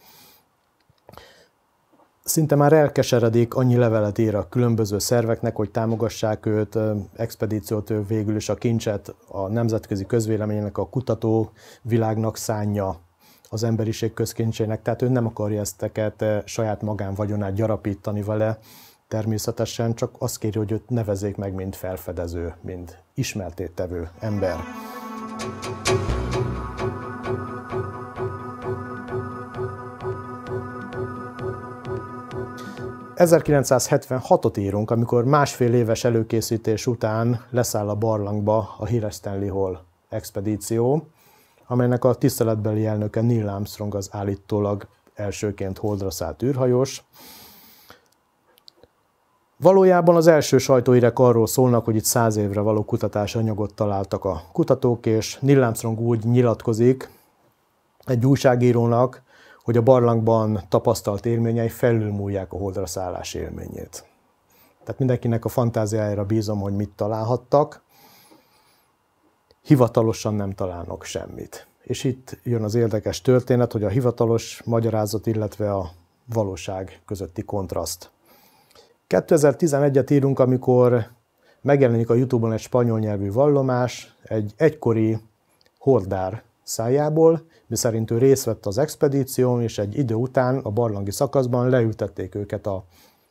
Szinte már elkeseredik, annyi levelet ír a különböző szerveknek, hogy támogassák őt, expedíciót ő végül is a kincset a nemzetközi közvéleménynek, a kutató világnak szánja az emberiség közkincsének, tehát ő nem akarja ezteket eh, saját magán vagyonát gyarapítani vele, természetesen csak azt kéri, hogy őt nevezék meg, mint felfedező, mint ismertétevő ember. ...1976-ot írunk, amikor másfél éves előkészítés után leszáll a barlangba a híres Stanley Hall expedíció amelynek a tiszteletbeli elnöke Neil Armstrong az állítólag elsőként holdra szállt űrhajós. Valójában az első sajtóirek arról szólnak, hogy itt száz évre való kutatási anyagot találtak a kutatók, és Neil Armstrong úgy nyilatkozik egy újságírónak, hogy a barlangban tapasztalt élményei felülmúlják a holdra szállás élményét. Tehát mindenkinek a fantáziájára bízom, hogy mit találhattak hivatalosan nem találnak semmit. És itt jön az érdekes történet, hogy a hivatalos magyarázat, illetve a valóság közötti kontraszt. 2011-et írunk, amikor megjelenik a Youtube-on egy spanyol nyelvű vallomás, egy egykori hordár szájából, miszerint ő részt vett az expedíción, és egy idő után a barlangi szakaszban leültették őket a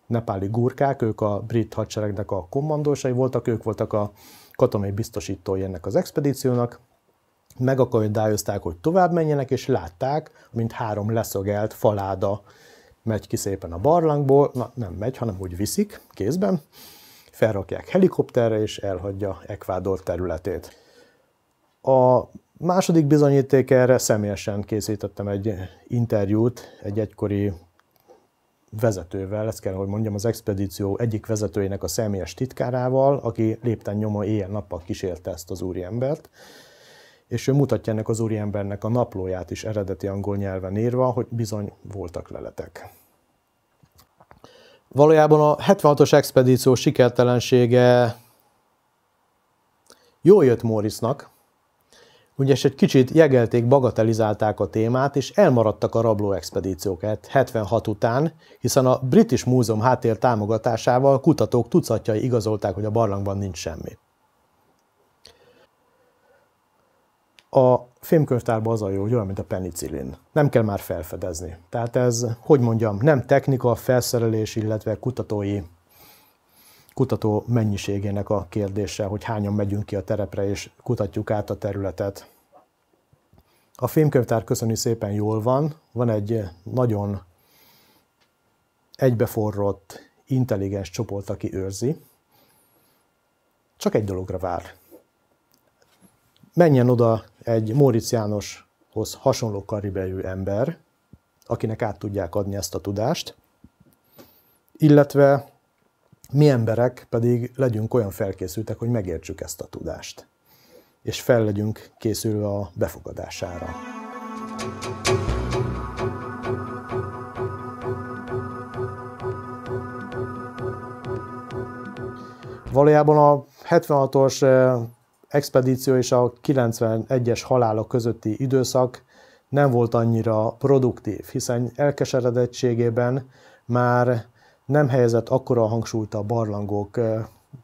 nepáli gurkák, ők a brit hadseregnek a kommandósai voltak, ők voltak a katonai biztosítói ennek az expedíciónak, megakadályozták, hogy tovább menjenek, és látták, mint három leszögelt faláda megy ki szépen a barlangból, na nem megy, hanem úgy viszik kézben, felrakják helikopterre, és elhagyja Ekvádor területét. A második bizonyíték erre személyesen készítettem egy interjút egy egykori vezetővel, ezt kell, hogy mondjam, az expedíció egyik vezetőjének a személyes titkárával, aki lépten nyoma éjjel-nappal kísérte ezt az úriembert, és ő mutatja ennek az úriembernek a naplóját is eredeti angol nyelven írva, hogy bizony voltak leletek. Valójában a 76-os expedíció sikertelensége jól jött Morrisnak, ugyanis egy kicsit jegelték, bagatelizálták a témát, és elmaradtak a rabló expedícióket 76 után, hiszen a British Múzeum háttér támogatásával kutatók tucatjai igazolták, hogy a barlangban nincs semmi. A fémkönyvtárban az a jó, hogy olyan, mint a penicillin. Nem kell már felfedezni. Tehát ez, hogy mondjam, nem technika, felszerelés, illetve kutatói kutató mennyiségének a kérdése, hogy hányan megyünk ki a terepre és kutatjuk át a területet. A filmkönyvtár köszöni szépen jól van, van egy nagyon egybeforrott, intelligens csoport, aki őrzi. Csak egy dologra vár. Menjen oda egy Móricz Jánoshoz hasonló karibejű ember, akinek át tudják adni ezt a tudást, illetve mi emberek pedig legyünk olyan felkészültek, hogy megértsük ezt a tudást, és fel legyünk készülve a befogadására. Valójában a 76-os eh, expedíció és a 91-es halála közötti időszak nem volt annyira produktív, hiszen elkeseredettségében már nem helyezett akkora hangsúlyt a barlangok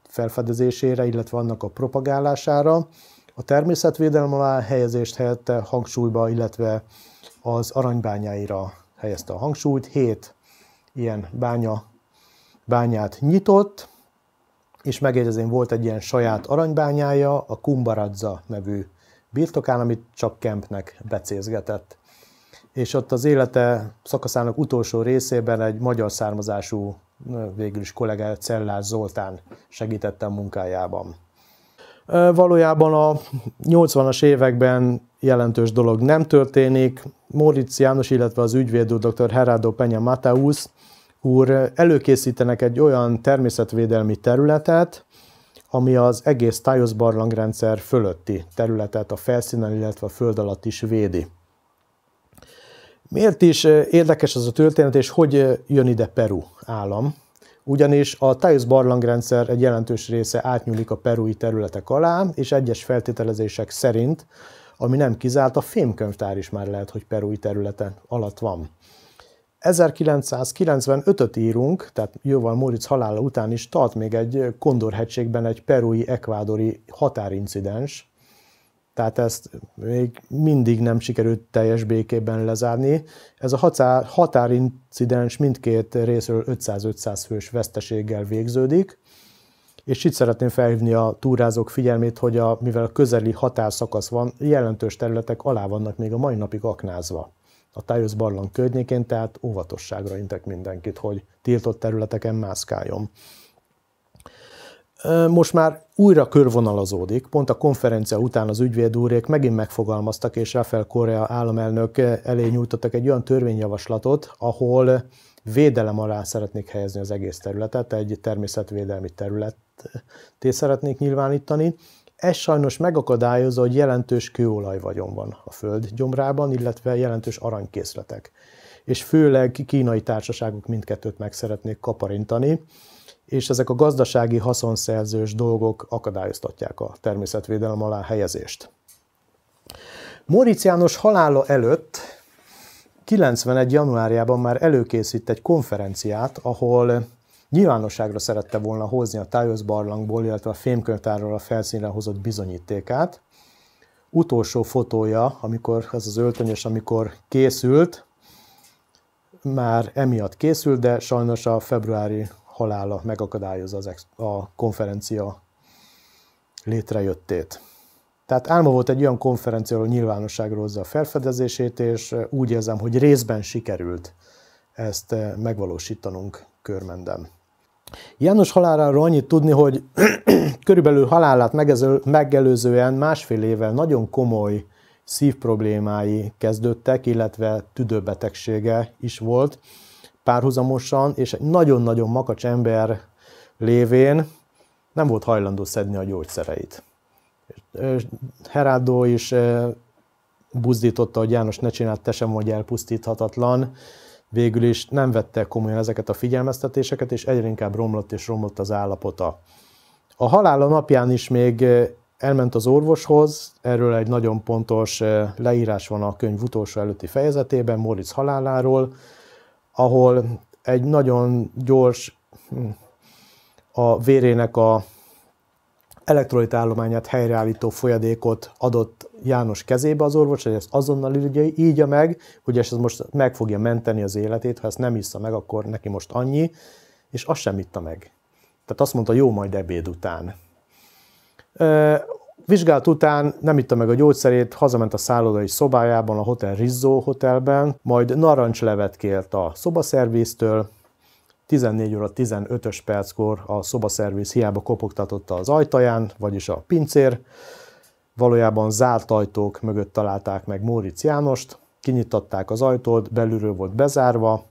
felfedezésére, illetve annak a propagálására. A természetvédelem alá helyezést helyette hangsúlyba, illetve az aranybányáira helyezte a hangsúlyt. Hét ilyen bánya, bányát nyitott, és megjegyezem, volt egy ilyen saját aranybányája, a Kumbaradza nevű birtokán, amit csak Kempnek becézgetett és ott az élete szakaszának utolsó részében egy magyar származású végül is kollega Cellás Zoltán segítette a munkájában. Valójában a 80-as években jelentős dolog nem történik. Móricz János, illetve az ügyvédő dr. Herádo Penya Mateusz úr előkészítenek egy olyan természetvédelmi területet, ami az egész tájos barlangrendszer fölötti területet a felszínen, illetve a föld alatt is védi. Miért is eh, érdekes ez a történet, és hogy eh, jön ide Peru állam? Ugyanis a Thais barlangrendszer egy jelentős része átnyúlik a perui területek alá, és egyes feltételezések szerint, ami nem kizárt, a fémkönyvtár is már lehet, hogy perui területen alatt van. 1995-öt írunk, tehát jóval Móricz halála után is tart még egy eh, Kondorhegységben egy perui-ekvádori határincidens, tehát ezt még mindig nem sikerült teljes békében lezárni. Ez a határincidens mindkét részről 500-500 fős veszteséggel végződik, és itt szeretném felhívni a túrázók figyelmét, hogy a, mivel a közeli határszakasz van, jelentős területek alá vannak még a mai napig aknázva a Tájusz barlang környékén, tehát óvatosságra intek mindenkit, hogy tiltott területeken mászkáljon most már újra körvonalazódik. Pont a konferencia után az ügyvédúrék megint megfogalmaztak, és Rafael Korea államelnök eh, elé nyújtottak egy olyan törvényjavaslatot, ahol védelem alá szeretnék helyezni az egész területet, egy természetvédelmi területet szeretnék nyilvánítani. Ez sajnos megakadályozza, hogy jelentős kőolaj vagyon van a föld gyomrában, illetve jelentős aranykészletek. És főleg kínai társaságok mindkettőt meg szeretnék kaparintani és ezek a gazdasági haszonszerzős dolgok akadályoztatják a természetvédelem alá helyezést. Moriciános halála előtt 91. januárjában már előkészít egy konferenciát, ahol nyilvánosságra szerette volna hozni a tájosz barlangból, illetve a fémkönyvtárról a felszínre hozott bizonyítékát. Utolsó fotója, amikor ez az öltönyös, amikor készült, már emiatt készült, de sajnos a februári halála megakadályozza az ex- a konferencia létrejöttét. Tehát álma volt egy olyan konferenciáról nyilvánosságra hozza a felfedezését, és úgy érzem, hogy részben sikerült ezt megvalósítanunk körmenden. János haláláról annyit tudni, hogy körülbelül halálát megelőzően másfél évvel nagyon komoly szívproblémái kezdődtek, illetve tüdőbetegsége is volt, párhuzamosan, és egy nagyon-nagyon makacs ember lévén nem volt hajlandó szedni a gyógyszereit. Herádó is buzdította, hogy János ne csináld, te sem vagy elpusztíthatatlan. Végül is nem vette komolyan ezeket a figyelmeztetéseket, és egyre inkább romlott és romlott az állapota. A halála napján is még elment az orvoshoz, erről egy nagyon pontos leírás van a könyv utolsó előtti fejezetében, Moritz haláláról, ahol egy nagyon gyors hm, a vérének a elektrolit állományát helyreállító folyadékot adott János kezébe az orvos, hogy ezt azonnal ígya meg, ugye ez most meg fogja menteni az életét, ha ezt nem iszza meg, akkor neki most annyi, és azt sem itta meg. Tehát azt mondta, jó majd ebéd után. Vizsgált után nem itta meg a gyógyszerét, hazament a szállodai szobájában, a Hotel Rizzo hotelben, majd narancslevet kért a szobaszerviztől, 14 óra 15-ös perckor a szobaszerviz hiába kopogtatotta az ajtaján, vagyis a pincér. Valójában zárt ajtók mögött találták meg Móricz Jánost, kinyitatták az ajtót, belülről volt bezárva,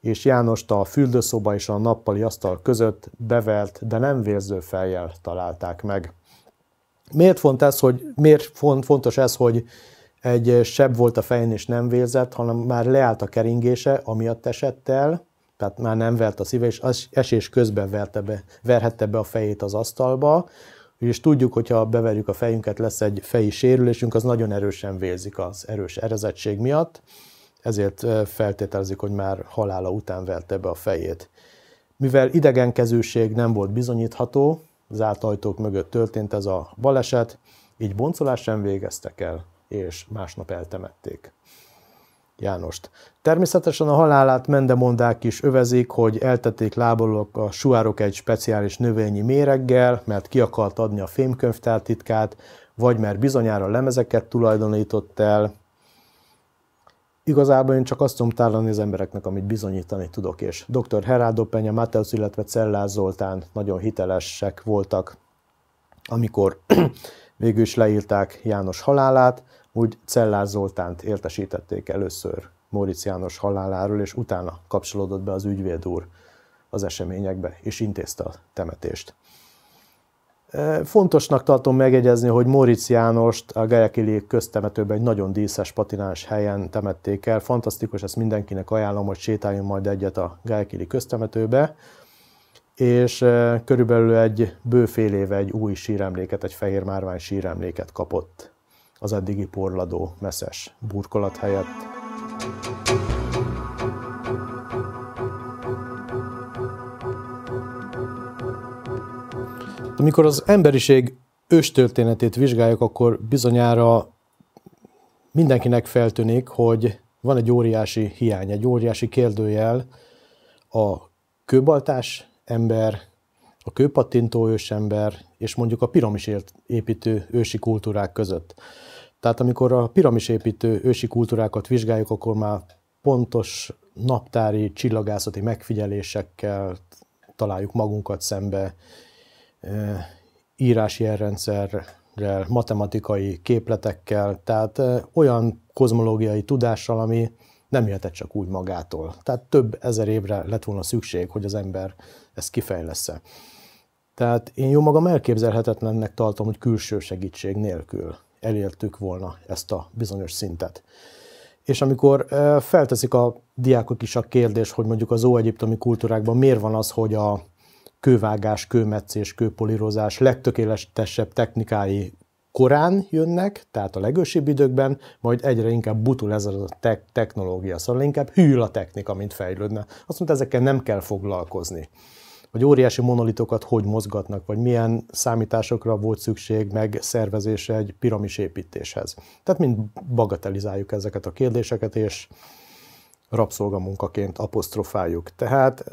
és Jánost a fürdőszoba és a nappali asztal között bevelt, de nem vérző feljel találták meg. Miért, font ez, hogy, miért font, fontos ez, hogy egy seb volt a fején és nem vérzett, hanem már leállt a keringése, amiatt esett el, tehát már nem vert a szíve, és az esés közben verte be, verhette be a fejét az asztalba, és tudjuk, hogy ha beverjük a fejünket, lesz egy feji sérülésünk, az nagyon erősen vérzik az erős erezettség miatt, ezért feltételezik, hogy már halála után verte be a fejét. Mivel idegenkezőség nem volt bizonyítható, zárt ajtók mögött történt ez a baleset, így boncolás sem végeztek el, és másnap eltemették. Jánost. Természetesen a halálát mendemondák is övezik, hogy eltették lábolok a suárok egy speciális növényi méreggel, mert ki akart adni a fémkönyvtár titkát, vagy mert bizonyára lemezeket tulajdonított el, Igazából én csak azt tudom tárlani az embereknek, amit bizonyítani tudok, és dr. Herádó Penya, Mateusz, illetve Cellás Zoltán nagyon hitelesek voltak, amikor végül is leírták János halálát, úgy Cellás Zoltánt értesítették először Móricz János haláláról, és utána kapcsolódott be az ügyvéd úr az eseményekbe, és intézte a temetést. Fontosnak tartom megjegyezni, hogy Móricz Jánost a Gajekili köztemetőben egy nagyon díszes patinás helyen temették el. Fantasztikus, ezt mindenkinek ajánlom, hogy sétáljon majd egyet a Gajekili köztemetőbe. És körülbelül egy bőfél éve egy új síremléket, egy fehér márvány síremléket kapott az eddigi porladó meszes burkolat helyett. Thank you. Amikor az emberiség őstörténetét vizsgáljuk, akkor bizonyára mindenkinek feltűnik, hogy van egy óriási hiány, egy óriási kérdőjel a kőbaltás ember, a kőpattintó ősember és mondjuk a piramisért építő ősi kultúrák között. Tehát amikor a piramis építő ősi kultúrákat vizsgáljuk, akkor már pontos naptári, csillagászati megfigyelésekkel találjuk magunkat szembe írási elrendszerrel, matematikai képletekkel, tehát olyan kozmológiai tudással, ami nem jöhetett csak úgy magától. Tehát több ezer évre lett volna szükség, hogy az ember ezt kifejlesz Tehát én jó magam elképzelhetetlennek tartom, hogy külső segítség nélkül elértük volna ezt a bizonyos szintet. És amikor felteszik a diákok is a kérdés, hogy mondjuk az óegyiptomi kultúrákban miért van az, hogy a kővágás, kőmetszés, kőpolírozás legtökéletesebb technikái korán jönnek, tehát a legősibb időkben, majd egyre inkább butul ez a te- technológia, szóval inkább hűl a technika, mint fejlődne. Azt mondta, ezekkel nem kell foglalkozni. Hogy óriási monolitokat hogy mozgatnak, vagy milyen számításokra volt szükség meg szervezése egy piramis építéshez. Tehát mind bagatelizáljuk ezeket a kérdéseket, és rabszolgamunkaként apostrofáljuk. Tehát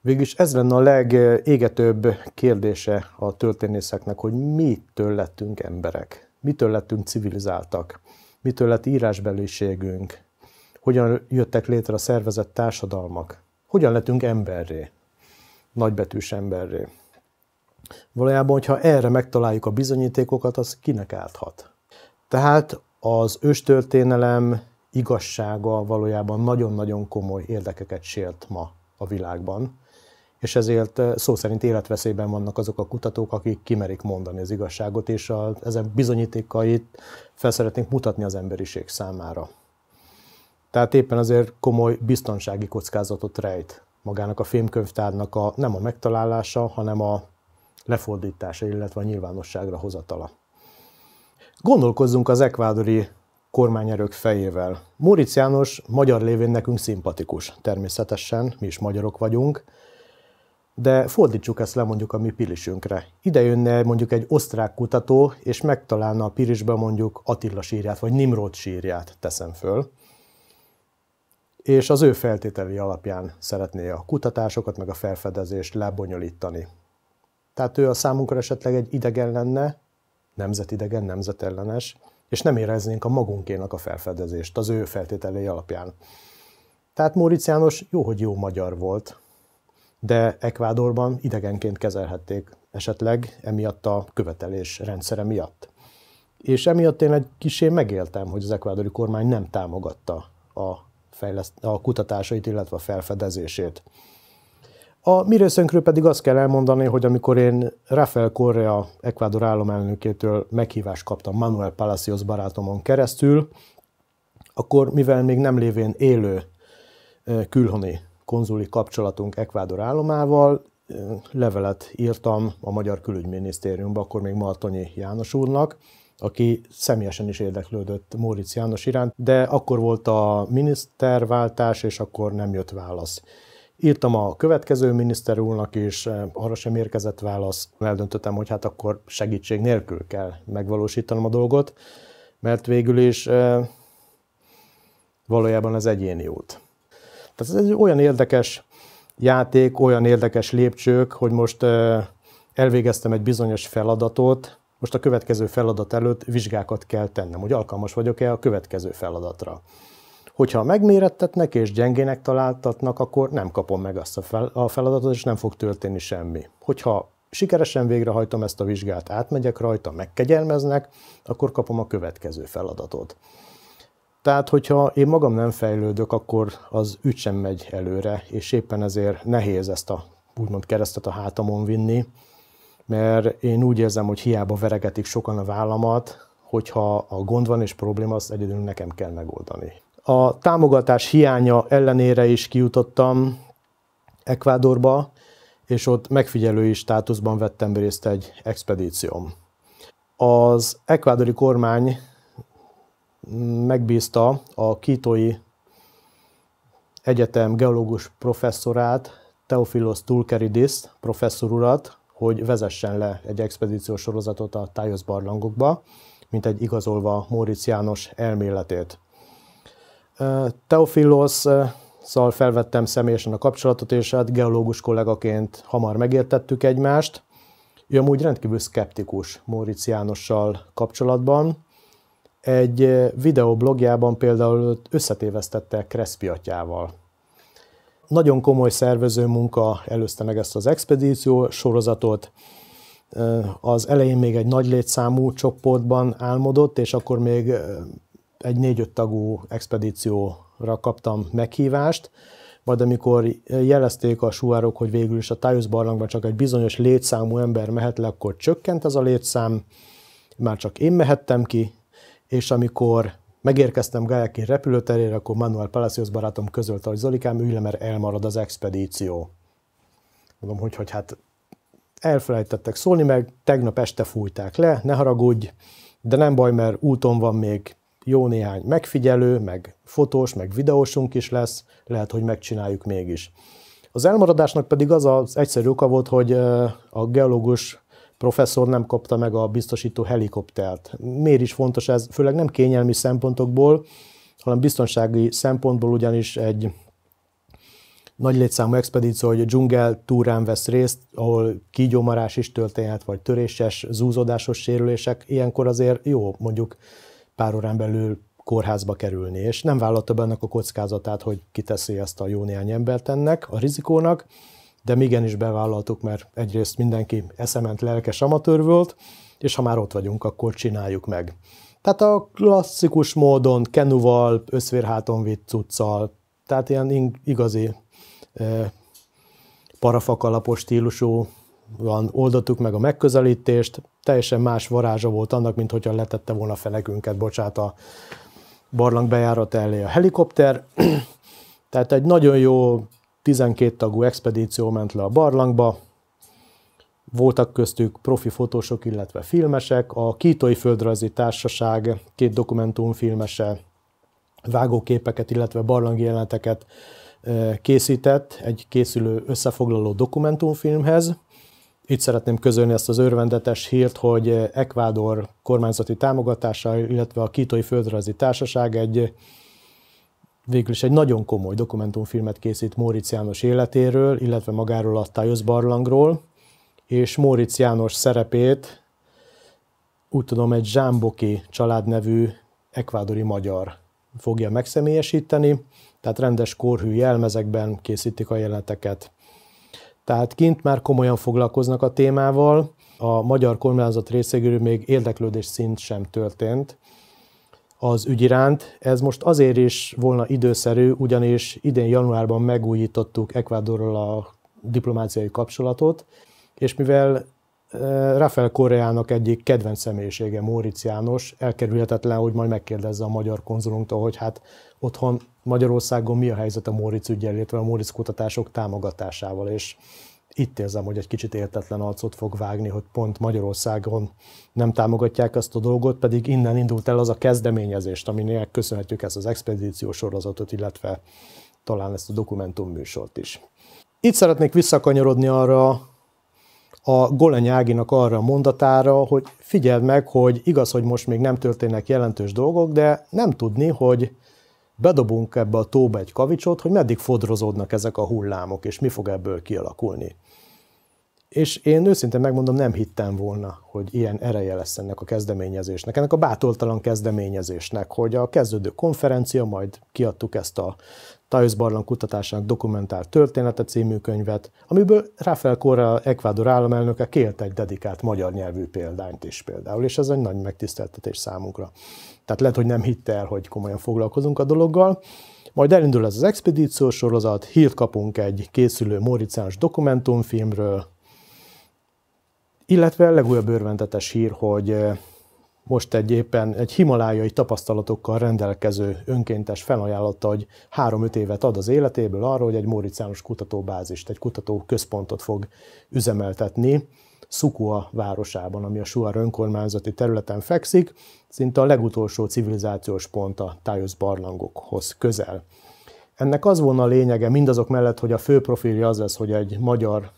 Végülis ez lenne a legégetőbb kérdése a történészeknek, hogy mitől lettünk emberek, mitől lettünk civilizáltak, mitől lett írásbeliségünk, hogyan jöttek létre a szervezett társadalmak, hogyan lettünk emberré, nagybetűs emberré. Valójában, hogyha erre megtaláljuk a bizonyítékokat, az kinek állhat? Tehát az őstörténelem igazsága valójában nagyon-nagyon komoly érdekeket sért ma a világban, és ezért eh, szó szerint életveszélyben vannak azok a kutatók, akik kimerik mondani az igazságot, és a, ezen bizonyítékait fel szeretnénk mutatni az emberiség számára. Tehát éppen azért komoly biztonsági kockázatot rejt magának a fémkönyvtárnak a, nem a megtalálása, hanem a lefordítása, illetve a nyilvánosságra hozatala. Gondolkozzunk az ekvádori kormányerők fejével. Móricz János magyar lévén nekünk szimpatikus. Természetesen mi is magyarok vagyunk, de fordítsuk ezt le mondjuk a mi pilisünkre. Ide jönne mondjuk egy osztrák kutató, és megtalálna a pirisben mondjuk Attila sírját, vagy Nimrod sírját teszem föl, és az ő feltételi alapján szeretné a kutatásokat, meg a felfedezést lebonyolítani. Tehát ő a számunkra esetleg egy idegen lenne, nemzetidegen, nemzetellenes, és nem éreznénk a magunkénak a felfedezést az ő feltételei alapján. Tehát Móricz János jó, hogy jó magyar volt, de Ekvádorban idegenként kezelhették esetleg emiatt a követelés rendszere miatt. És emiatt én egy kisé megéltem, hogy az ekvádori kormány nem támogatta a, fejleszt, a kutatásait, illetve a felfedezését. A mi részünkről pedig azt kell elmondani, hogy amikor én Rafael Correa Ecuador államelnökétől meghívást kaptam Manuel Palacios barátomon keresztül, akkor mivel még nem lévén élő eh, külhoni konzuli kapcsolatunk Ekvádor államával, levelet írtam a Magyar Külügyminisztériumba, akkor még Martonyi János úrnak, aki személyesen is érdeklődött Móricz János iránt, de akkor volt a miniszterváltás, és akkor nem jött válasz. Írtam a következő miniszter úrnak is, eh, arra sem érkezett válasz. Eldöntöttem, hogy hát akkor segítség nélkül kell megvalósítanom a dolgot, mert végül is eh, valójában az egyéni út. Tehát ez egy olyan érdekes játék, olyan érdekes lépcsők, hogy most elvégeztem egy bizonyos feladatot, most a következő feladat előtt vizsgákat kell tennem, hogy alkalmas vagyok-e a következő feladatra. Hogyha megmérettetnek és gyengének találtatnak, akkor nem kapom meg azt a feladatot, és nem fog történni semmi. Hogyha sikeresen végrehajtom ezt a vizsgát, átmegyek rajta, megkegyelmeznek, akkor kapom a következő feladatot. Tehát, hogyha én magam nem fejlődök, akkor az ügy sem megy előre, és éppen ezért nehéz ezt a úgymond keresztet a hátamon vinni, mert én úgy érzem, hogy hiába veregetik sokan a vállamat, hogyha a gond van és probléma, azt egyedül nekem kell megoldani. A támogatás hiánya ellenére is kijutottam Ekvádorba, és ott megfigyelői státuszban vettem részt egy expedícióm. Az ekvádori kormány megbízta a Kítói Egyetem geológus professzorát, Teofilos Tulkeridis professzor urat, hogy vezessen le egy expedíciós sorozatot a tájos barlangokba, mint egy igazolva Móricz János elméletét. Teofilos Szal felvettem személyesen a kapcsolatot, és hát geológus kollégaként hamar megértettük egymást. Ő amúgy rendkívül szkeptikus Móricz Jánossal kapcsolatban, egy eh, videoblogjában például összetévesztette Kreszpi atyával. Nagyon komoly szervező munka előzte meg ezt az expedíció sorozatot, eh, az elején még egy nagy létszámú csoportban álmodott, és akkor még eh, egy négy-öt tagú expedícióra kaptam meghívást, majd amikor jelezték a suárok, hogy végül is a Tájusz barlangban csak egy bizonyos létszámú ember mehet le, akkor csökkent ez a létszám, már csak én mehettem ki, és amikor megérkeztem Gajakin repülőterére, akkor Manuel Palacios barátom közölte, hogy Zolikám, ülj mert elmarad az expedíció. Mondom, hogy, hogy hát elfelejtettek szólni, meg tegnap este fújták le, ne haragudj, de nem baj, mert úton van még jó néhány megfigyelő, meg fotós, meg videósunk is lesz, lehet, hogy megcsináljuk mégis. Az elmaradásnak pedig az az egyszerű oka volt, hogy a geológus professzor nem kapta meg a biztosító helikoptert. Miért is fontos ez? Főleg nem kényelmi szempontokból, hanem biztonsági szempontból ugyanis egy nagy létszámú expedíció, hogy dzsungel túrán vesz részt, ahol kígyómarás is történhet, vagy töréses, zúzódásos sérülések, ilyenkor azért jó mondjuk pár órán belül kórházba kerülni, és nem vállalta be ennek a kockázatát, hogy kiteszi ezt a jó néhány embert ennek, a rizikónak, de igenis bevállaltuk, mert egyrészt mindenki eszement lelkes amatőr volt, és ha már ott vagyunk, akkor csináljuk meg. Tehát a klasszikus módon, kenuval, összvérháton vitt cuccal, tehát ilyen igazi eh, parafakalapos stílusú van, oldottuk meg a megközelítést, teljesen más varázsa volt annak, mint hogyha letette volna felekünket, bocsát, a barlang bejárat elé a helikopter. Tehát egy nagyon jó 12 tagú expedíció ment le a barlangba, voltak köztük profi fotósok, illetve filmesek, a Kítói Földrajzi Társaság két dokumentumfilmese vágóképeket, illetve barlangi jeleneteket készített egy készülő összefoglaló dokumentumfilmhez. Itt szeretném közölni ezt az örvendetes hírt, hogy Ekvádor kormányzati támogatása, illetve a Kítói Földrajzi Társaság egy végül is egy nagyon komoly dokumentumfilmet készít Móricz János életéről, illetve magáról a Tajos barlangról, és Móricz János szerepét úgy tudom egy Zsámboki családnevű ekvádori magyar fogja megszemélyesíteni, tehát rendes korhű jelmezekben készítik a jeleneteket. Tehát kint már komolyan foglalkoznak a témával, a magyar kormányzat részéről még érdeklődés szint sem történt, az ügy iránt. Ez most azért is volna időszerű, ugyanis idén januárban megújítottuk Ekvádorral a diplomáciai kapcsolatot, és mivel eh, Rafael Koreának egyik kedvenc személyisége, Móricz János, elkerülhetetlen, hogy majd megkérdezze a magyar konzulunktól, hogy hát otthon Magyarországon mi a helyzet a Móricz ügyel, illetve a Móricz kutatások támogatásával, és itt érzem, hogy egy kicsit értetlen arcot fog vágni, hogy pont Magyarországon nem támogatják ezt a dolgot, pedig innen indult el az a kezdeményezést, aminél köszönhetjük ezt az expedíciós sorozatot, illetve talán ezt a dokumentum műsort is. Itt szeretnék visszakanyarodni arra a Goleny Áginak arra a mondatára, hogy figyeld meg, hogy igaz, hogy most még nem történnek jelentős dolgok, de nem tudni, hogy bedobunk ebbe a tóba egy kavicsot, hogy meddig fodrozódnak ezek a hullámok, és mi fog ebből kialakulni és én őszintén megmondom, nem hittem volna, hogy ilyen ereje lesz ennek a kezdeményezésnek, ennek a bátortalan kezdeményezésnek, hogy a kezdődő konferencia, majd kiadtuk ezt a Tajusz Barlang kutatásának dokumentál története című könyvet, amiből Rafael Correa, Ecuador államelnöke kélt egy dedikált magyar nyelvű példányt is például, és ez egy nagy megtiszteltetés számunkra. Tehát lehet, hogy nem hitte el, hogy komolyan foglalkozunk a dologgal, majd elindul ez az expedíciós sorozat, hírt kapunk egy készülő mauriciánus dokumentumfilmről, illetve legújabb örvendetes hír, hogy eh, most egy éppen egy himalájai tapasztalatokkal rendelkező önkéntes felajánlotta, hogy három-öt évet ad az életéből arra, hogy egy mauricánus kutatóbázist, egy kutatóközpontot fog üzemeltetni Szukua városában, ami a Suar önkormányzati területen fekszik, szinte a legutolsó civilizációs pont a tájusz barlangokhoz közel. Ennek az volna a lényege, mindazok mellett, hogy a fő profilja az lesz, hogy egy magyar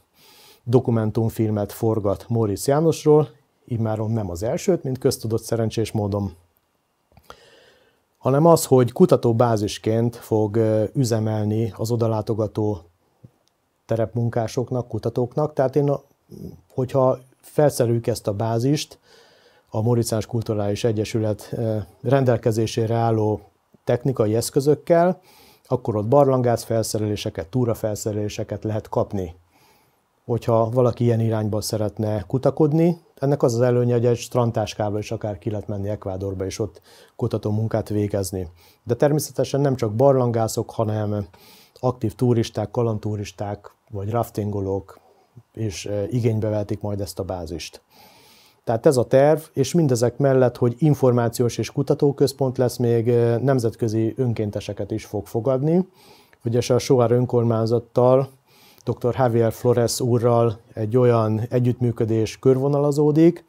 dokumentumfilmet forgat Móricz Jánosról, immáron nem az elsőt, mint köztudott szerencsés módon, hanem az, hogy kutatóbázisként fog üzemelni az odalátogató terepmunkásoknak, kutatóknak. Tehát én, hogyha felszereljük ezt a bázist, a Moricáns Kulturális Egyesület rendelkezésére álló technikai eszközökkel, akkor ott barlangász felszereléseket, túrafelszereléseket lehet kapni hogyha valaki ilyen irányba szeretne kutakodni. Ennek az az előnye, hogy egy strandtáskával is akár ki lehet menni Ekvádorba, és ott kutató munkát végezni. De természetesen nem csak barlangászok, hanem aktív turisták, kalandturisták, vagy raftingolók, és e, igénybe vehetik majd ezt a bázist. Tehát ez a terv, és mindezek mellett, hogy információs és kutatóközpont lesz, még e, nemzetközi önkénteseket is fog fogadni. Ugye a Soár önkormányzattal dr. Javier Flores úrral egy olyan együttműködés körvonalazódik,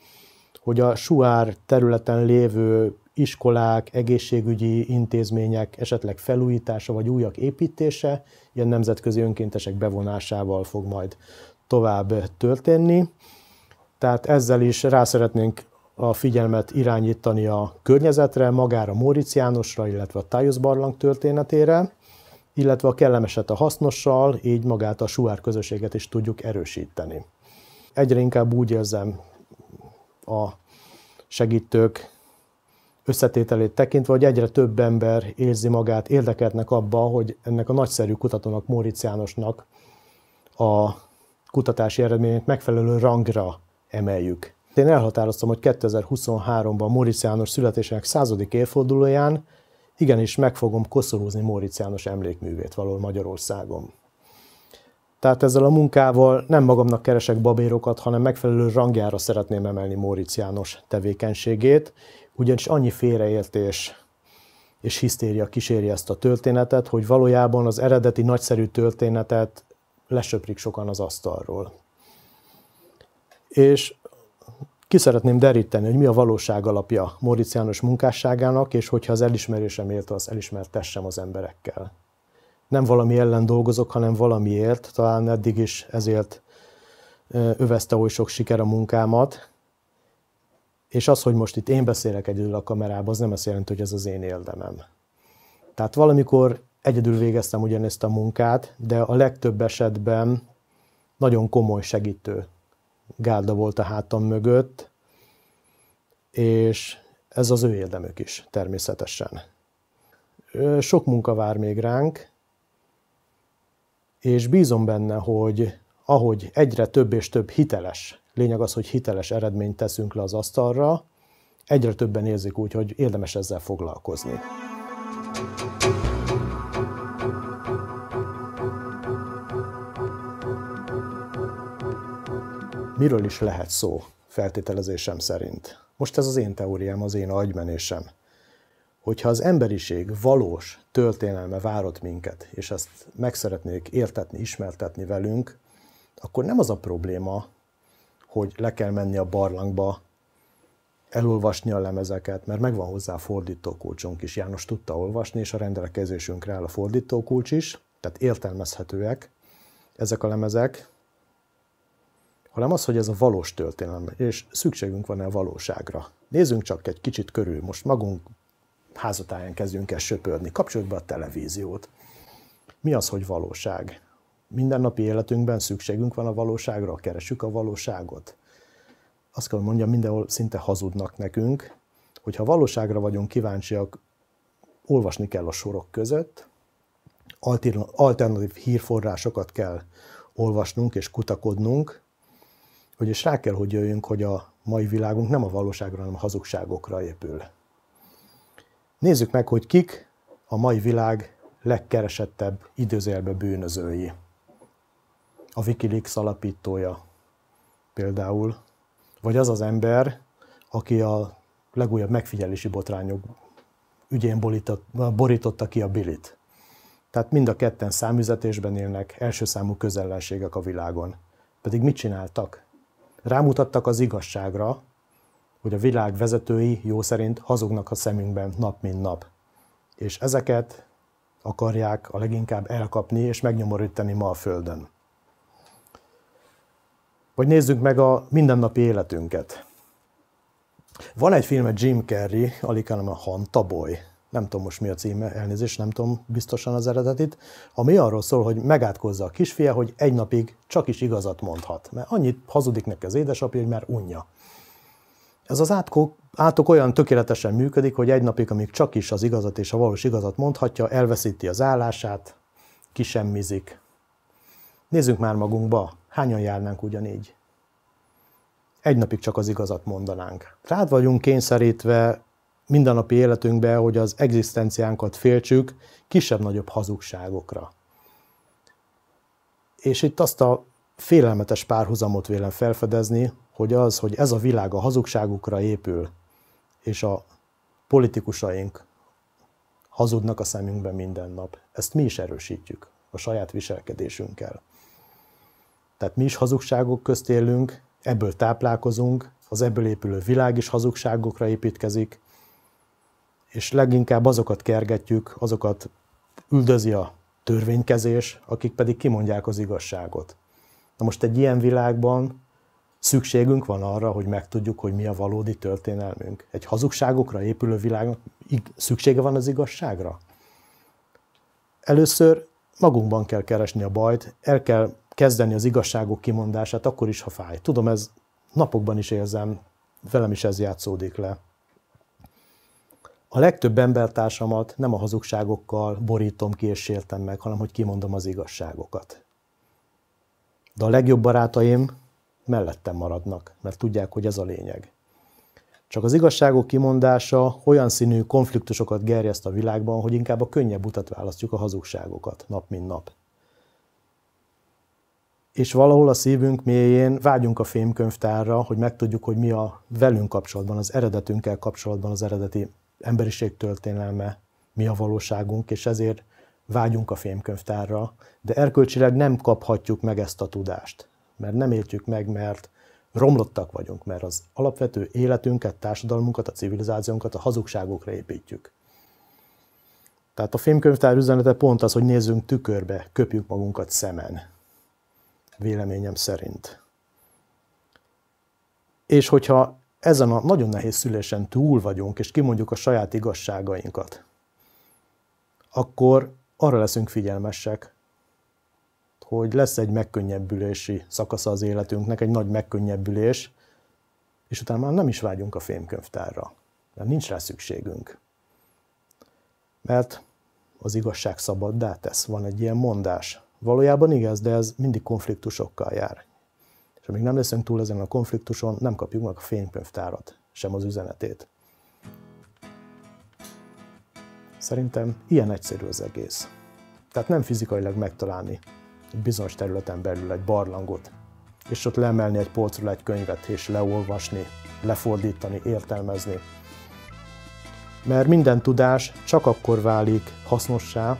hogy a Suár területen lévő iskolák, egészségügyi intézmények esetleg felújítása vagy újak építése ilyen nemzetközi önkéntesek bevonásával fog majd tovább történni. Tehát ezzel is rá szeretnénk a figyelmet irányítani a környezetre, magára Móricz Jánosra, illetve a Tájusz barlang történetére illetve a kellemeset a hasznossal, így magát a suár közösséget is tudjuk erősíteni. Egyre inkább úgy érzem a segítők összetételét tekintve, hogy egyre több ember érzi magát érdekeltnek abba, hogy ennek a nagyszerű kutatónak, Móricz Jánosnak a kutatási eredményét megfelelő rangra emeljük. Én elhatároztam, hogy 2023-ban Móricz János születésének századik évfordulóján igenis meg fogom koszorúzni Móricz János emlékművét valahol Magyarországon. Tehát ezzel a munkával nem magamnak keresek babérokat, hanem megfelelő rangjára szeretném emelni Móricz János tevékenységét, ugyanis annyi félreértés és hisztéria kíséri ezt a történetet, hogy valójában az eredeti nagyszerű történetet lesöprik sokan az asztalról. És ki szeretném deríteni, hogy mi a valóság alapja Móricz János munkásságának, és hogyha az elismerésem méltó, az elismertessem az emberekkel. Nem valami ellen dolgozok, hanem valamiért, talán eddig is ezért övezte oly sok siker a munkámat, és az, hogy most itt én beszélek egyedül a kamerába, az nem azt jelenti, hogy ez az én érdemem. Tehát valamikor egyedül végeztem ugyanezt a munkát, de a legtöbb esetben nagyon komoly segítő gárda volt a hátam mögött, és ez az ő érdemük is természetesen. Sok munka vár még ránk, és bízom benne, hogy ahogy egyre több és több hiteles, lényeg az, hogy hiteles eredményt teszünk le az asztalra, egyre többen érzik úgy, hogy érdemes ezzel foglalkozni. Thank you. Miről is lehet szó, feltételezésem szerint? Most ez az én teóriám, az én agymenésem. Hogyha az emberiség valós történelme várott minket, és ezt meg szeretnék értetni, ismertetni velünk, akkor nem az a probléma, hogy le kell menni a barlangba, elolvasni a lemezeket, mert megvan hozzá a fordítókulcsunk is. János tudta olvasni, és a rendelkezésünkre áll a fordítókulcs is, tehát értelmezhetőek ezek a lemezek, hanem az, hogy ez a valós történelem, és szükségünk van-e a valóságra. Nézzünk csak egy kicsit körül, most magunk házatáján kezdjünk el söpörni, kapcsoljuk be a televíziót. Mi az, hogy valóság? Mindennapi életünkben szükségünk van a valóságra, keresünk a valóságot. Azt kell, mondjam, mindenhol szinte hazudnak nekünk, hogyha valóságra vagyunk kíváncsiak, olvasni kell a sorok között, alternatív hírforrásokat kell olvasnunk és kutakodnunk, vagyis rá kell, hogy jöjjünk, hogy a mai világunk nem a valóságra, hanem a hazugságokra épül. Nézzük meg, hogy kik a mai világ legkeresettebb időzelbe bűnözői. A Wikileaks alapítója például, vagy az az ember, aki a legújabb megfigyelési botrányok ügyén borította ki a bilit. Tehát mind a ketten számüzetésben élnek, első számú közellenségek a világon. Pedig mit csináltak? Rámutattak az igazságra, hogy a világ vezetői jó szerint hazugnak a szemünkben nap mint nap. És ezeket akarják a leginkább elkapni és megnyomorítani ma a Földön. Vagy nézzük meg a mindennapi életünket. Van egy film, Jim Carrey, alig hanem a Han Taboy nem tudom most mi a címe, elnézést, nem tudom biztosan az eredetit, ami arról szól, hogy megátkozza a kisfia, hogy egy napig csak is igazat mondhat, mert annyit hazudik neki az édesapja, hogy már unja. Ez az átkó, átok olyan tökéletesen működik, hogy egy napig, amíg csak is az igazat és a valós igazat mondhatja, elveszíti az állását, kisemmizik. Nézzünk már magunkba, hányan járnánk ugyanígy? Egy napig csak az igazat mondanánk. Rád vagyunk kényszerítve mindennapi életünkbe, hogy az egzisztenciánkat féltsük kisebb-nagyobb hazugságokra. És itt azt a félelmetes párhuzamot vélem felfedezni, hogy az, hogy ez a világ a hazugságukra épül, és a politikusaink hazudnak a szemünkben minden nap. Ezt mi is erősítjük a saját viselkedésünkkel. Tehát mi is hazugságok közt élünk, ebből táplálkozunk, az ebből épülő világ is hazugságokra építkezik, és leginkább azokat kergetjük, azokat üldözi a törvénykezés, akik pedig kimondják az igazságot. Na most egy ilyen világban szükségünk van arra, hogy megtudjuk, hogy mi a valódi történelmünk. Egy hazugságokra épülő világnak szüksége van az igazságra? Először magunkban kell keresni a bajt, el kell kezdeni az igazságok kimondását, akkor is, ha fáj. Tudom, ez napokban is érzem, velem is ez játszódik le. A legtöbb embertársamat nem a hazugságokkal borítom ki és sértem meg, hanem hogy kimondom az igazságokat. De a legjobb barátaim mellettem maradnak, mert tudják, hogy ez a lényeg. Csak az igazságok kimondása olyan színű konfliktusokat gerjeszt a világban, hogy inkább a könnyebb utat választjuk a hazugságokat nap mint nap. És valahol a szívünk mélyén vágyunk a fémkönyvtárra, hogy megtudjuk, hogy mi a velünk kapcsolatban, az eredetünkkel kapcsolatban az eredeti emberiség történelme, mi a valóságunk, és ezért vágyunk a fémkönyvtárra, de erkölcsileg nem kaphatjuk meg ezt a tudást, mert nem értjük meg, mert romlottak vagyunk, mert az alapvető életünket, társadalmunkat, a civilizációnkat a hazugságokra építjük. Tehát a fémkönyvtár üzenete pont az, hogy nézzünk tükörbe, köpjük magunkat szemen, véleményem szerint. És hogyha ezen a nagyon nehéz szülésen túl vagyunk, és kimondjuk a saját igazságainkat, akkor arra leszünk figyelmesek, hogy lesz egy megkönnyebbülési szakasza az életünknek, egy nagy megkönnyebbülés, és utána már nem is vágyunk a fémkönyvtárra, mert nincs rá szükségünk. Mert az igazság szabaddá tesz, van egy ilyen mondás. Valójában igaz, de ez mindig konfliktusokkal jár. És még nem leszünk túl ezen a konfliktuson, nem kapjuk meg a fénykönyvtárat, sem az üzenetét. Szerintem ilyen egyszerű az egész. Tehát nem fizikailag megtalálni egy bizonyos területen belül egy barlangot, és ott lemelni egy polcról egy könyvet, és leolvasni, lefordítani, értelmezni. Mert minden tudás csak akkor válik hasznossá,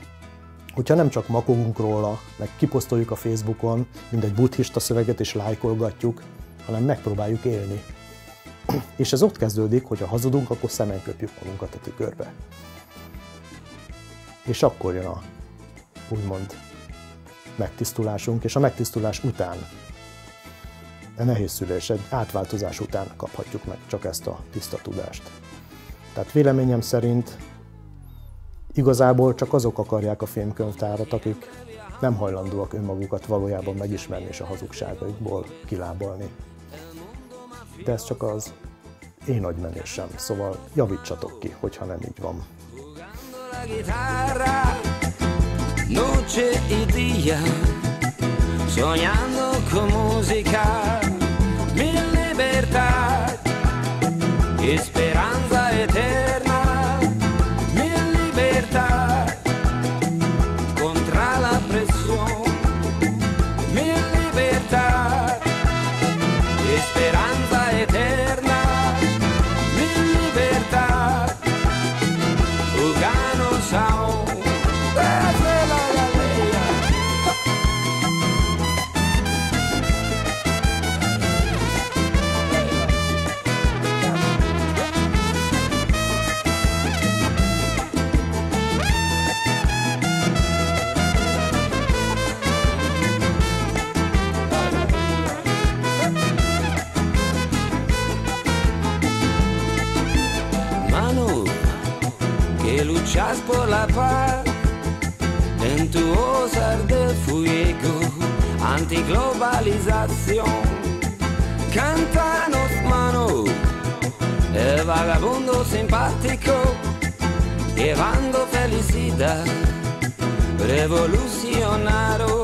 hogyha nem csak makogunk róla, meg kiposztoljuk a Facebookon, mint egy buddhista szöveget és lájkolgatjuk, hanem megpróbáljuk élni. és ez ott kezdődik, hogy ha hazudunk, akkor szemen köpjük magunkat a tükörbe. És akkor jön a úgymond megtisztulásunk, és a megtisztulás után, a nehéz szülés, egy átváltozás után kaphatjuk meg csak ezt a tiszta tudást. Tehát véleményem szerint Igazából csak azok akarják a filmkönyvtárat, akik nem hajlandóak önmagukat valójában megismerni és a hazugságaikból kilábalni. De ez csak az én agymenésem, szóval javítsatok ki, hogyha nem így van. Noche y antiglobalización. Cantan mano, el vagabundo simpatico, llevando felicità, revolucionario.